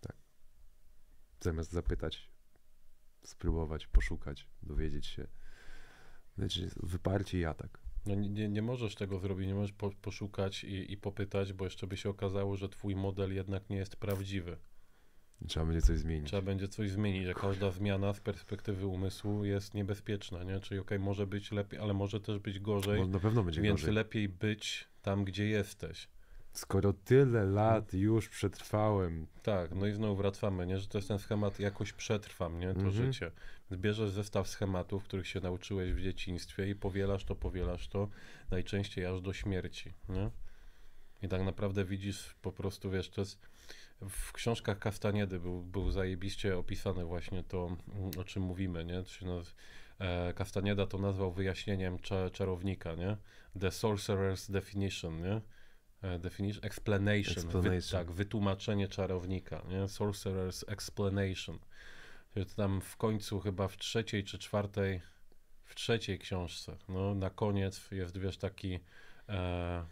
Tak. Zamiast zapytać, spróbować, poszukać, dowiedzieć się. Znaczy wyparcie i atak. No nie, nie możesz tego zrobić, nie możesz po, poszukać i, i popytać, bo jeszcze by się okazało, że twój model jednak nie jest prawdziwy. Trzeba będzie coś zmienić. Trzeba będzie coś zmienić, że każda zmiana z perspektywy umysłu jest niebezpieczna, nie? Czyli okej, okay, może być lepiej, ale może też być gorzej. na pewno będzie więc gorzej. Więc lepiej być tam, gdzie jesteś. Skoro tyle lat już przetrwałem. Tak, no i znowu wracamy, nie? Że to jest ten schemat, jakoś przetrwam, nie? To mhm. życie. Zbierzesz zestaw schematów, których się nauczyłeś w dzieciństwie i powielasz to, powielasz to, najczęściej aż do śmierci. Nie? I tak naprawdę widzisz po prostu, wiesz, to jest, w książkach Kastaniedy był, był zajebiście opisane właśnie to, mm, o czym mówimy, nie? E, Kastanieda to nazwał wyjaśnieniem czarownika, nie? The Sorcerer's Definition, nie? E, definition, explanation, explanation. Wy, tak, wytłumaczenie czarownika, nie? Sorcerer's Explanation tam w końcu chyba w trzeciej czy czwartej, w trzeciej książce, no na koniec jest, wiesz, taki e,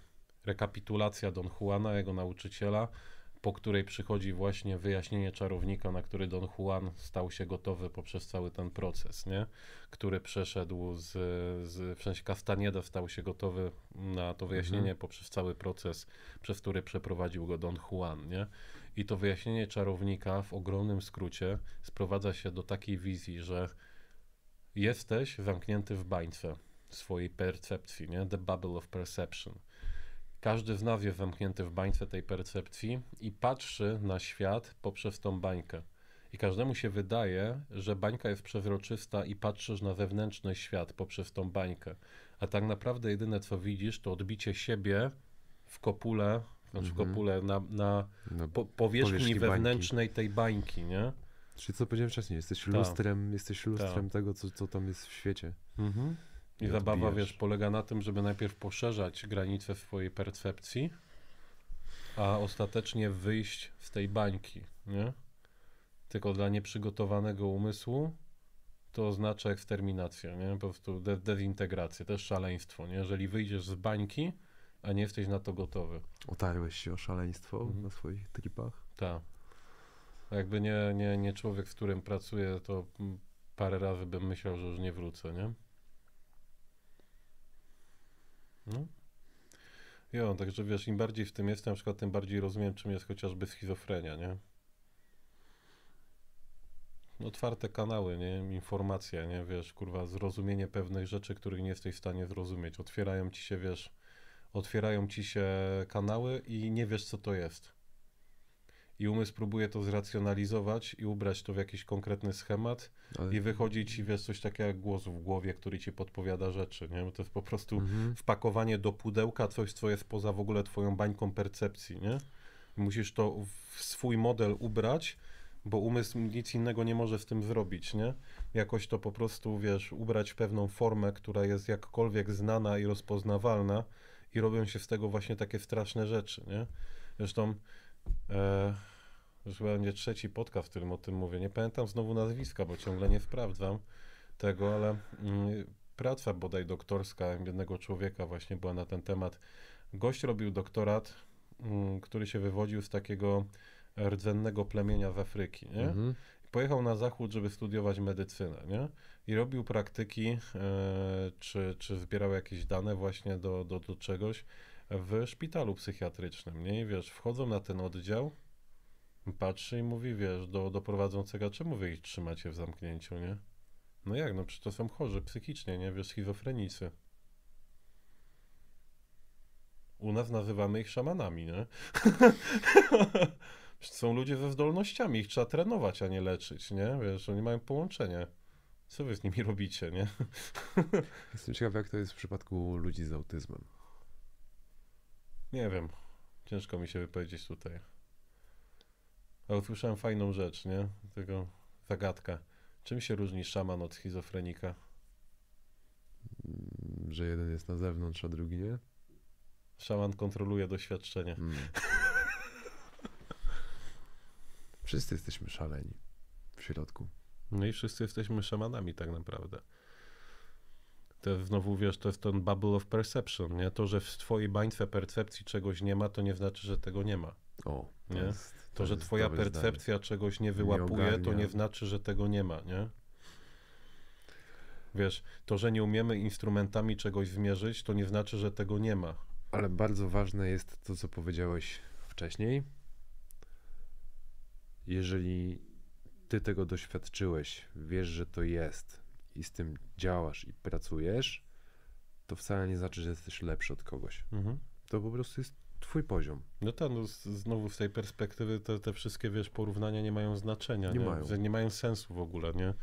rekapitulacja Don Juana, jego nauczyciela, po której przychodzi właśnie wyjaśnienie czarownika, na który Don Juan stał się gotowy poprzez cały ten proces, nie? który przeszedł z, z w sensie Castaneda stał się gotowy na to wyjaśnienie mhm. poprzez cały proces, przez który przeprowadził go Don Juan. Nie? I to wyjaśnienie czarownika w ogromnym skrócie sprowadza się do takiej wizji, że jesteś zamknięty w bańce swojej percepcji, nie? The bubble of perception. Każdy z nas jest zamknięty w bańce tej percepcji i patrzy na świat poprzez tą bańkę. I każdemu się wydaje, że bańka jest przewroczysta i patrzysz na wewnętrzny świat poprzez tą bańkę. A tak naprawdę jedyne co widzisz to odbicie siebie w kopule znaczy kopulę, mhm. na, na, po, powierzchni, wewnętrznej bańki. tej bańki, nie? Czyli co powiedziałem wcześniej, jesteś Ta. lustrem, jesteś tak. lustrem Ta. tego, co, co tam jest w świecie. Mhm. I, I zabawa, wiesz, polega na tym, żeby najpierw poszerzać granice swojej percepcji, a ostatecznie wyjść z tej bańki, nie? Tylko dla nieprzygotowanego umysłu to oznacza eksterminację, nie? Po prostu de dezintegrację, też szaleństwo, nie? Jeżeli wyjdziesz z bańki, a nie jesteś na to gotowy. Otarłeś się o szaleństwo mhm. na swoich tripach? Tak. Jakby nie, nie, nie człowiek, z którym pracuję, to parę razy bym myślał, że już nie wrócę, nie? No. Jo, także wiesz, im bardziej w tym jestem, na przykład, tym bardziej rozumiem, czym jest chociażby schizofrenia, nie? No, otwarte kanały, nie? Informacja, nie? Wiesz, kurwa, zrozumienie pewnych rzeczy, których nie jesteś w stanie zrozumieć. Otwierają ci się, wiesz, otwierają ci się kanały i nie wiesz, co to jest. I umysł próbuje to zracjonalizować i ubrać to w jakiś konkretny schemat Ale... i wychodzi ci, wiesz, coś takiego jak głos w głowie, który ci podpowiada rzeczy, nie? Bo to jest po prostu mhm. wpakowanie do pudełka coś, co jest poza w ogóle twoją bańką percepcji, nie? musisz to w swój model ubrać, bo umysł nic innego nie może z tym zrobić, nie? Jakoś to po prostu, wiesz, ubrać w pewną formę, która jest jakkolwiek znana i rozpoznawalna, i robią się z tego właśnie takie straszne rzeczy, nie? Zresztą e, już będzie trzeci podcast, w którym o tym mówię. Nie pamiętam znowu nazwiska, bo ciągle nie sprawdzam tego, ale mm, praca bodaj doktorska jednego człowieka właśnie była na ten temat. Gość robił doktorat, mm, który się wywodził z takiego rdzennego plemienia z Afryki. Nie? Mhm pojechał na zachód, żeby studiować medycynę, nie? I robił praktyki, e, czy, czy zbierał jakieś dane właśnie do, do, do czegoś w szpitalu psychiatrycznym, nie? I wiesz, wchodzą na ten oddział, patrzy i mówi, wiesz, do, do prowadzącego, czemu wy ich trzymacie w zamknięciu, nie? No jak, no przecież to są chorzy psychicznie, nie? Wiesz, schizofrenicy. U nas nazywamy ich szamanami, nie? są ludzie ze zdolnościami, ich trzeba trenować, a nie leczyć, nie? Wiesz, oni mają połączenie. Co wy z nimi robicie, nie? Jestem ciekaw, jak to jest w przypadku ludzi z autyzmem. Nie wiem. Ciężko mi się wypowiedzieć tutaj. Ale usłyszałem fajną rzecz, nie? Tego zagadka. Czym się różni szaman od schizofrenika? Mm, że jeden jest na zewnątrz, a drugi nie? Szaman kontroluje doświadczenie. Mm. Wszyscy jesteśmy szaleni w środku. No i wszyscy jesteśmy szamanami tak naprawdę. To znowu wiesz, to jest ten bubble of perception, nie? To, że w twojej bańce percepcji czegoś nie ma, to nie znaczy, że tego nie ma. O, to, nie? Jest, to, to że jest twoja percepcja zdanie. czegoś nie wyłapuje, nie to nie znaczy, że tego nie ma, nie? Wiesz, to, że nie umiemy instrumentami czegoś zmierzyć, to nie znaczy, że tego nie ma. Ale bardzo ważne jest to, co powiedziałeś wcześniej, jeżeli ty tego doświadczyłeś, wiesz, że to jest i z tym działasz i pracujesz, to wcale nie znaczy, że jesteś lepszy od kogoś. Mhm. To po prostu jest twój poziom. No tak, no znowu z tej perspektywy te, te wszystkie, wiesz, porównania nie mają znaczenia. Nie, nie? mają. Nie mają sensu w ogóle, nie?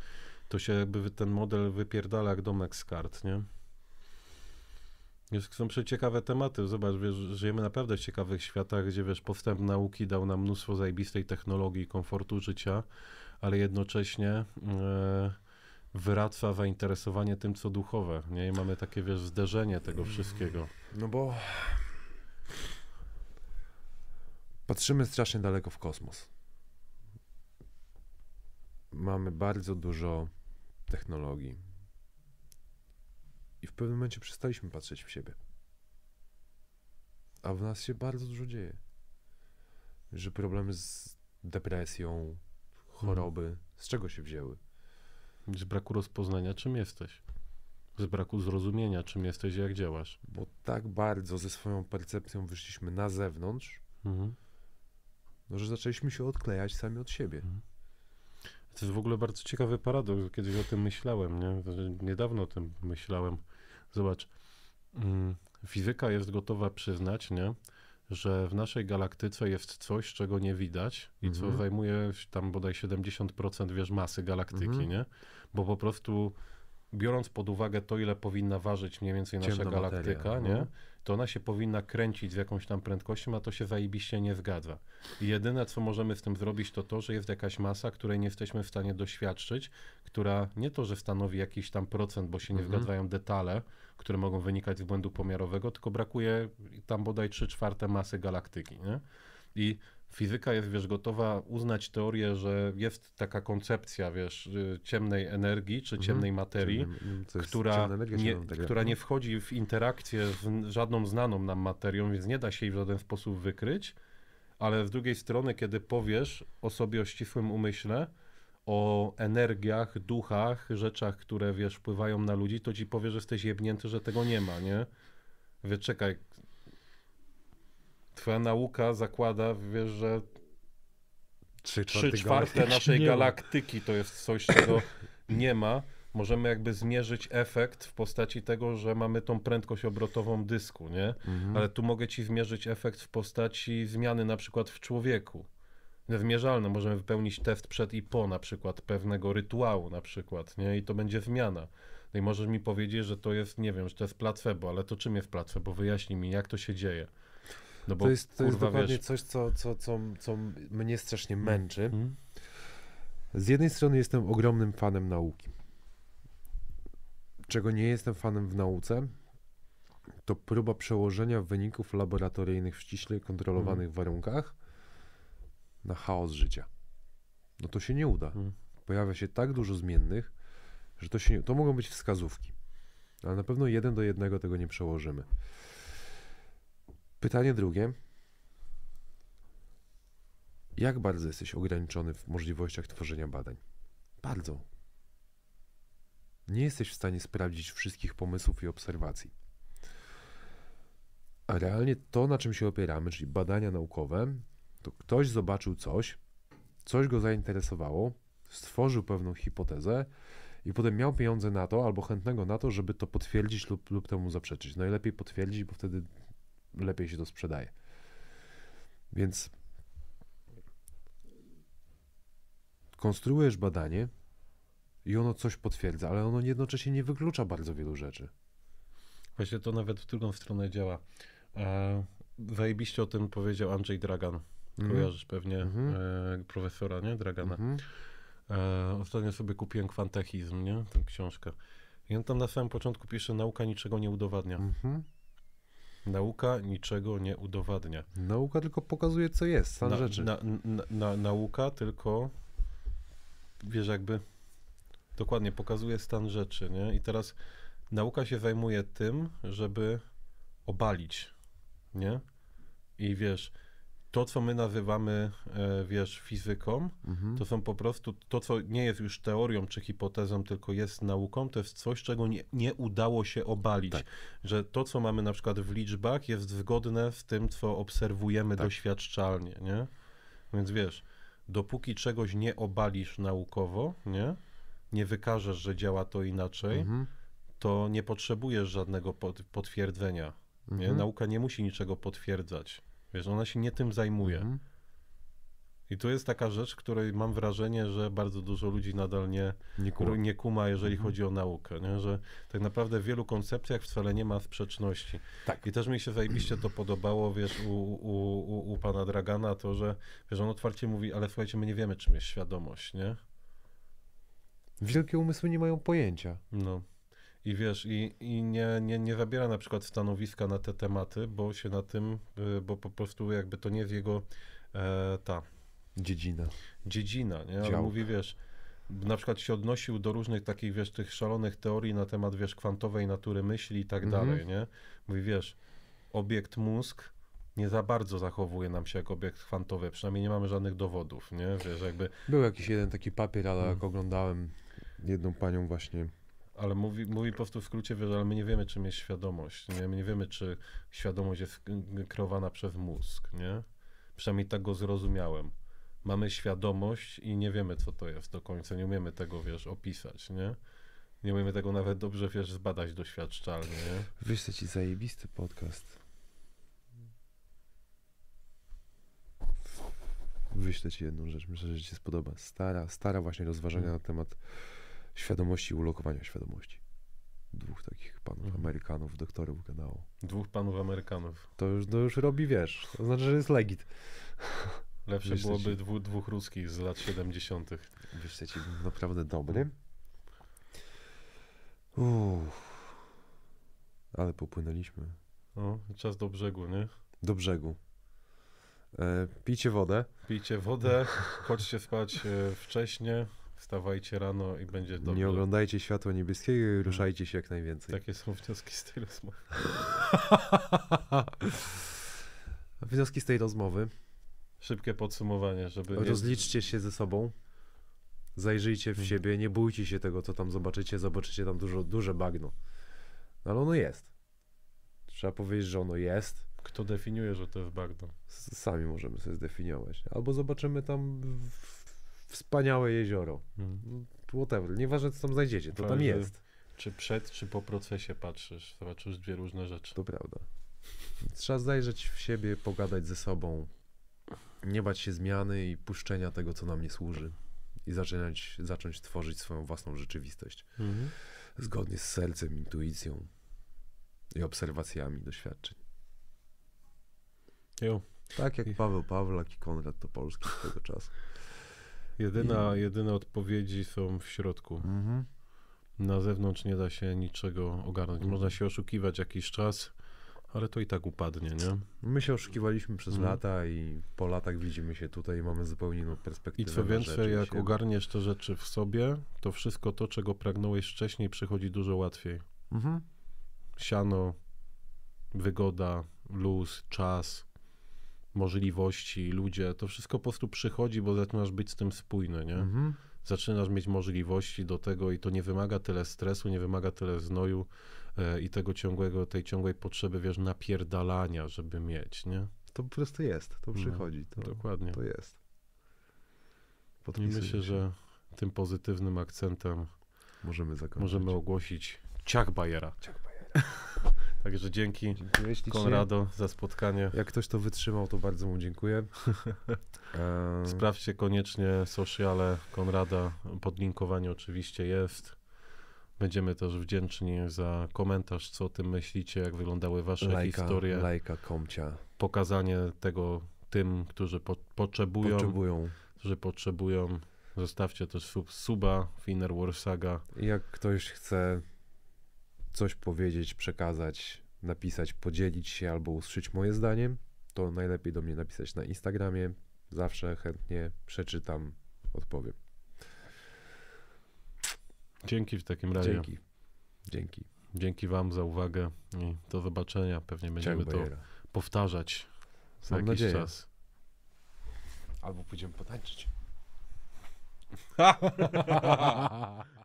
To się jakby ten model wypierdala jak domek z kart, nie? Wiesz, są przeciekawe tematy. Zobacz, wiesz, żyjemy naprawdę w ciekawych światach, gdzie wiesz, postęp nauki dał nam mnóstwo zajebistej technologii i komfortu życia, ale jednocześnie e, wraca zainteresowanie tym, co duchowe. Nie? I mamy takie, wiesz, zderzenie tego mm. wszystkiego. No bo patrzymy strasznie daleko w kosmos. Mamy bardzo dużo technologii, i w pewnym momencie przestaliśmy patrzeć w siebie. A w nas się bardzo dużo dzieje. Że problemy z depresją, choroby, hmm. z czego się wzięły? Z braku rozpoznania, czym jesteś. Z braku zrozumienia, czym jesteś i jak działasz. Bo tak bardzo ze swoją percepcją wyszliśmy na zewnątrz, hmm. no, że zaczęliśmy się odklejać sami od siebie. Hmm. To jest w ogóle bardzo ciekawy paradoks, kiedyś o tym myślałem, nie? Niedawno o tym myślałem, Zobacz, mm, fizyka jest gotowa przyznać, nie? że w naszej galaktyce jest coś, czego nie widać i mhm. co zajmuje tam bodaj 70% wiesz, masy galaktyki, mhm. nie? Bo po prostu biorąc pod uwagę to, ile powinna ważyć mniej więcej nasza Ciemna galaktyka, materia. No. nie? to ona się powinna kręcić z jakąś tam prędkością, a to się zajebiście nie zgadza. I jedyne, co możemy z tym zrobić, to to, że jest jakaś masa, której nie jesteśmy w stanie doświadczyć, która nie to, że stanowi jakiś tam procent, bo się nie mhm. zgadzają detale, które mogą wynikać z błędu pomiarowego, tylko brakuje tam bodaj 3 czwarte masy galaktyki. Nie? I fizyka jest, wiesz, gotowa uznać teorię, że jest taka koncepcja, wiesz, y, ciemnej energii czy mhm. ciemnej materii, mm, która, nie, która mhm. nie wchodzi w interakcję z żadną znaną nam materią, więc nie da się jej w żaden sposób wykryć, ale z drugiej strony, kiedy powiesz sobie o ścisłym umyśle, o energiach, duchach, rzeczach, które, wiesz, wpływają na ludzi, to ci powie, że jesteś jebnięty, że tego nie ma, nie? czekaj twoja nauka zakłada, wiesz, że trzy czwarte, naszej galaktyki to jest coś, czego nie ma. Możemy jakby zmierzyć efekt w postaci tego, że mamy tą prędkość obrotową dysku, nie? Mhm. Ale tu mogę ci zmierzyć efekt w postaci zmiany na przykład w człowieku wymierzalne. Możemy wypełnić test przed i po na przykład pewnego rytuału na przykład, nie? I to będzie zmiana. No i możesz mi powiedzieć, że to jest, nie wiem, że to jest placebo, ale to czym jest placebo? Wyjaśnij mi, jak to się dzieje. No bo, to jest, to kurwa, jest dokładnie wiesz... coś, co, co, co, co mnie strasznie mm. męczy. Mm. Z jednej strony jestem ogromnym fanem nauki. Czego nie jestem fanem w nauce, to próba przełożenia wyników laboratoryjnych w ściśle kontrolowanych mm. warunkach na chaos życia. No to się nie uda. Pojawia się tak dużo zmiennych, że to, się, to mogą być wskazówki. Ale na pewno jeden do jednego tego nie przełożymy. Pytanie drugie. Jak bardzo jesteś ograniczony w możliwościach tworzenia badań? Bardzo. Nie jesteś w stanie sprawdzić wszystkich pomysłów i obserwacji. A realnie to, na czym się opieramy, czyli badania naukowe, to ktoś zobaczył coś, coś go zainteresowało, stworzył pewną hipotezę i potem miał pieniądze na to, albo chętnego na to, żeby to potwierdzić lub, lub temu zaprzeczyć. Najlepiej potwierdzić, bo wtedy lepiej się to sprzedaje. Więc konstruujesz badanie i ono coś potwierdza, ale ono jednocześnie nie wyklucza bardzo wielu rzeczy. Właśnie to nawet w drugą stronę działa. Wejbiście o tym powiedział Andrzej Dragan. Mhm. Kojarzysz pewnie mm -hmm. profesora, nie? Dragana. Mm -hmm. ostatnio sobie kupiłem kwantechizm, nie? Tę książkę. I on tam na samym początku pisze, nauka niczego nie udowadnia. Mm -hmm. Nauka niczego nie udowadnia. Nauka tylko pokazuje, co jest, stan na, rzeczy. Na, na, na, nauka tylko, wiesz, jakby dokładnie pokazuje stan rzeczy, nie? I teraz nauka się zajmuje tym, żeby obalić, nie? I wiesz, to, co my nazywamy, e, wiesz, fizyką, mhm. to są po prostu to, co nie jest już teorią czy hipotezą, tylko jest nauką, to jest coś, czego nie, nie udało się obalić. Tak. Że to, co mamy na przykład w liczbach, jest zgodne z tym, co obserwujemy tak. doświadczalnie, nie? Więc wiesz, dopóki czegoś nie obalisz naukowo, nie? Nie wykażesz, że działa to inaczej, mhm. to nie potrzebujesz żadnego potwierdzenia. Nie? Mhm. Nauka nie musi niczego potwierdzać. Wiesz, ona się nie tym zajmuje. Mhm. I to jest taka rzecz, której mam wrażenie, że bardzo dużo ludzi nadal nie, nie, kuma. Nie kuma jeżeli mhm. chodzi o naukę. Nie? Że tak naprawdę w wielu koncepcjach wcale nie ma sprzeczności. Tak. I też mi się zajebiście to podobało, wiesz, u, u, u, u pana Dragana, to, że wiesz, on otwarcie mówi, ale słuchajcie, my nie wiemy, czym jest świadomość, nie? Wielkie umysły nie mają pojęcia. No. I wiesz, i, i nie, nie, nie zabiera na przykład stanowiska na te tematy, bo się na tym, y, bo po prostu jakby to nie jest jego e, ta. Dziedzina. Dziedzina, nie? Ale mówi, wiesz, na przykład się odnosił do różnych takich, wiesz, tych szalonych teorii na temat, wiesz, kwantowej natury myśli i tak mhm. dalej, nie? Mówi, wiesz, obiekt mózg nie za bardzo zachowuje nam się jak obiekt kwantowy, przynajmniej nie mamy żadnych dowodów, nie? Wiesz, jakby... Był jakiś jeden taki papier, ale jak mhm. oglądałem jedną panią właśnie ale mówi, mówi po prostu w skrócie, wiesz, ale my nie wiemy, czym jest świadomość. Nie? My nie wiemy, czy świadomość jest kreowana przez mózg, nie? Przynajmniej tak go zrozumiałem. Mamy świadomość i nie wiemy, co to jest do końca. Nie umiemy tego, wiesz, opisać, nie? Nie umiemy tego nawet dobrze, wiesz, zbadać doświadczalnie, nie? Wiesz, ci zajebisty podcast. Wyślę ci jedną rzecz, myślę, że ci się spodoba. Stara, stara właśnie rozważania mm. na temat świadomości i ulokowania świadomości. Dwóch takich panów mhm. Amerykanów, doktorów gadało. Dwóch panów Amerykanów. To już, to już robi, wiesz, to znaczy, że jest legit. Lepsze byłoby dwu, dwóch ruskich z lat 70. Wiesz, że ci naprawdę dobry. Mhm. Uff. Ale popłynęliśmy. O, no, czas do brzegu, nie? Do brzegu. E, pijcie wodę. Pijcie wodę, chodźcie spać e, wcześniej. Wstawajcie rano i będzie dobrze. Nie oglądajcie światła niebieskiego i hmm. ruszajcie się jak najwięcej. Takie są wnioski z tej rozmowy. wnioski z tej rozmowy. Szybkie podsumowanie, żeby. Rozliczcie nie... się ze sobą. Zajrzyjcie w hmm. siebie, nie bójcie się tego, co tam zobaczycie. Zobaczycie tam dużo, duże bagno. No, ale ono jest. Trzeba powiedzieć, że ono jest. Kto definiuje, że to jest bagno? Sami możemy sobie zdefiniować. Albo zobaczymy tam w wspaniałe jezioro. Hmm. Whatever, nieważne co tam znajdziecie, to Prawie, tam jest. Czy przed, czy po procesie patrzysz, zobaczysz dwie różne rzeczy. To prawda. Trzeba zajrzeć w siebie, pogadać ze sobą, nie bać się zmiany i puszczenia tego, co nam nie służy i zaczynać, zacząć tworzyć swoją własną rzeczywistość. Mhm. Zgodnie z sercem, intuicją i obserwacjami doświadczeń. Jo. Tak jak Paweł Pawlak i Konrad Topolski z tego czasu. Jedyna, mhm. jedyne odpowiedzi są w środku. Mhm. Na zewnątrz nie da się niczego ogarnąć. Można mhm. się oszukiwać jakiś czas, ale to i tak upadnie, nie? My się oszukiwaliśmy przez Mhm. lata i po latach widzimy się tutaj i mamy zupełnie inną I co więcej, jak się- ogarniesz te rzeczy w sobie, to wszystko to, czego pragnąłeś wcześniej, przychodzi dużo łatwiej. Mhm. Siano, wygoda, luz, czas, możliwości, ludzie, to wszystko po prostu przychodzi, bo zaczynasz być z tym spójny, nie? Mhm. Zaczynasz mieć możliwości do tego i to nie wymaga tyle stresu, nie wymaga tyle znoju e, i tego ciągłego, tej ciągłej potrzeby, wiesz, napierdalania, żeby mieć, nie? To po prostu jest, to no, przychodzi. To, dokładnie. To jest. Podpisuj I myślę, się. że tym pozytywnym akcentem możemy zakończyć. Możemy ogłosić ciach Bajera. Ciach Bajera. Także dzięki Konrado za spotkanie. Jak ktoś to wytrzymał, to bardzo mu dziękuję. Sprawdźcie koniecznie sociale Konrada, podlinkowanie oczywiście jest. Będziemy też wdzięczni za komentarz, co o tym myślicie, jak wyglądały wasze lajka, historie. Lajka, komcia. Pokazanie tego tym, którzy po, potrzebują, potrzebują, którzy potrzebują. Zostawcie też sub, suba w Inner War Saga. Jak ktoś chce coś powiedzieć, przekazać, napisać, podzielić się albo usłyszeć moje zdanie, to najlepiej do mnie napisać na Instagramie. Zawsze chętnie przeczytam, odpowiem. Dzięki w takim razie. Dzięki. Dzięki. Dzięki Wam za uwagę i do zobaczenia. Pewnie będziemy to powtarzać za Mam jakiś nadzieję. czas. Albo pójdziemy potańczyć.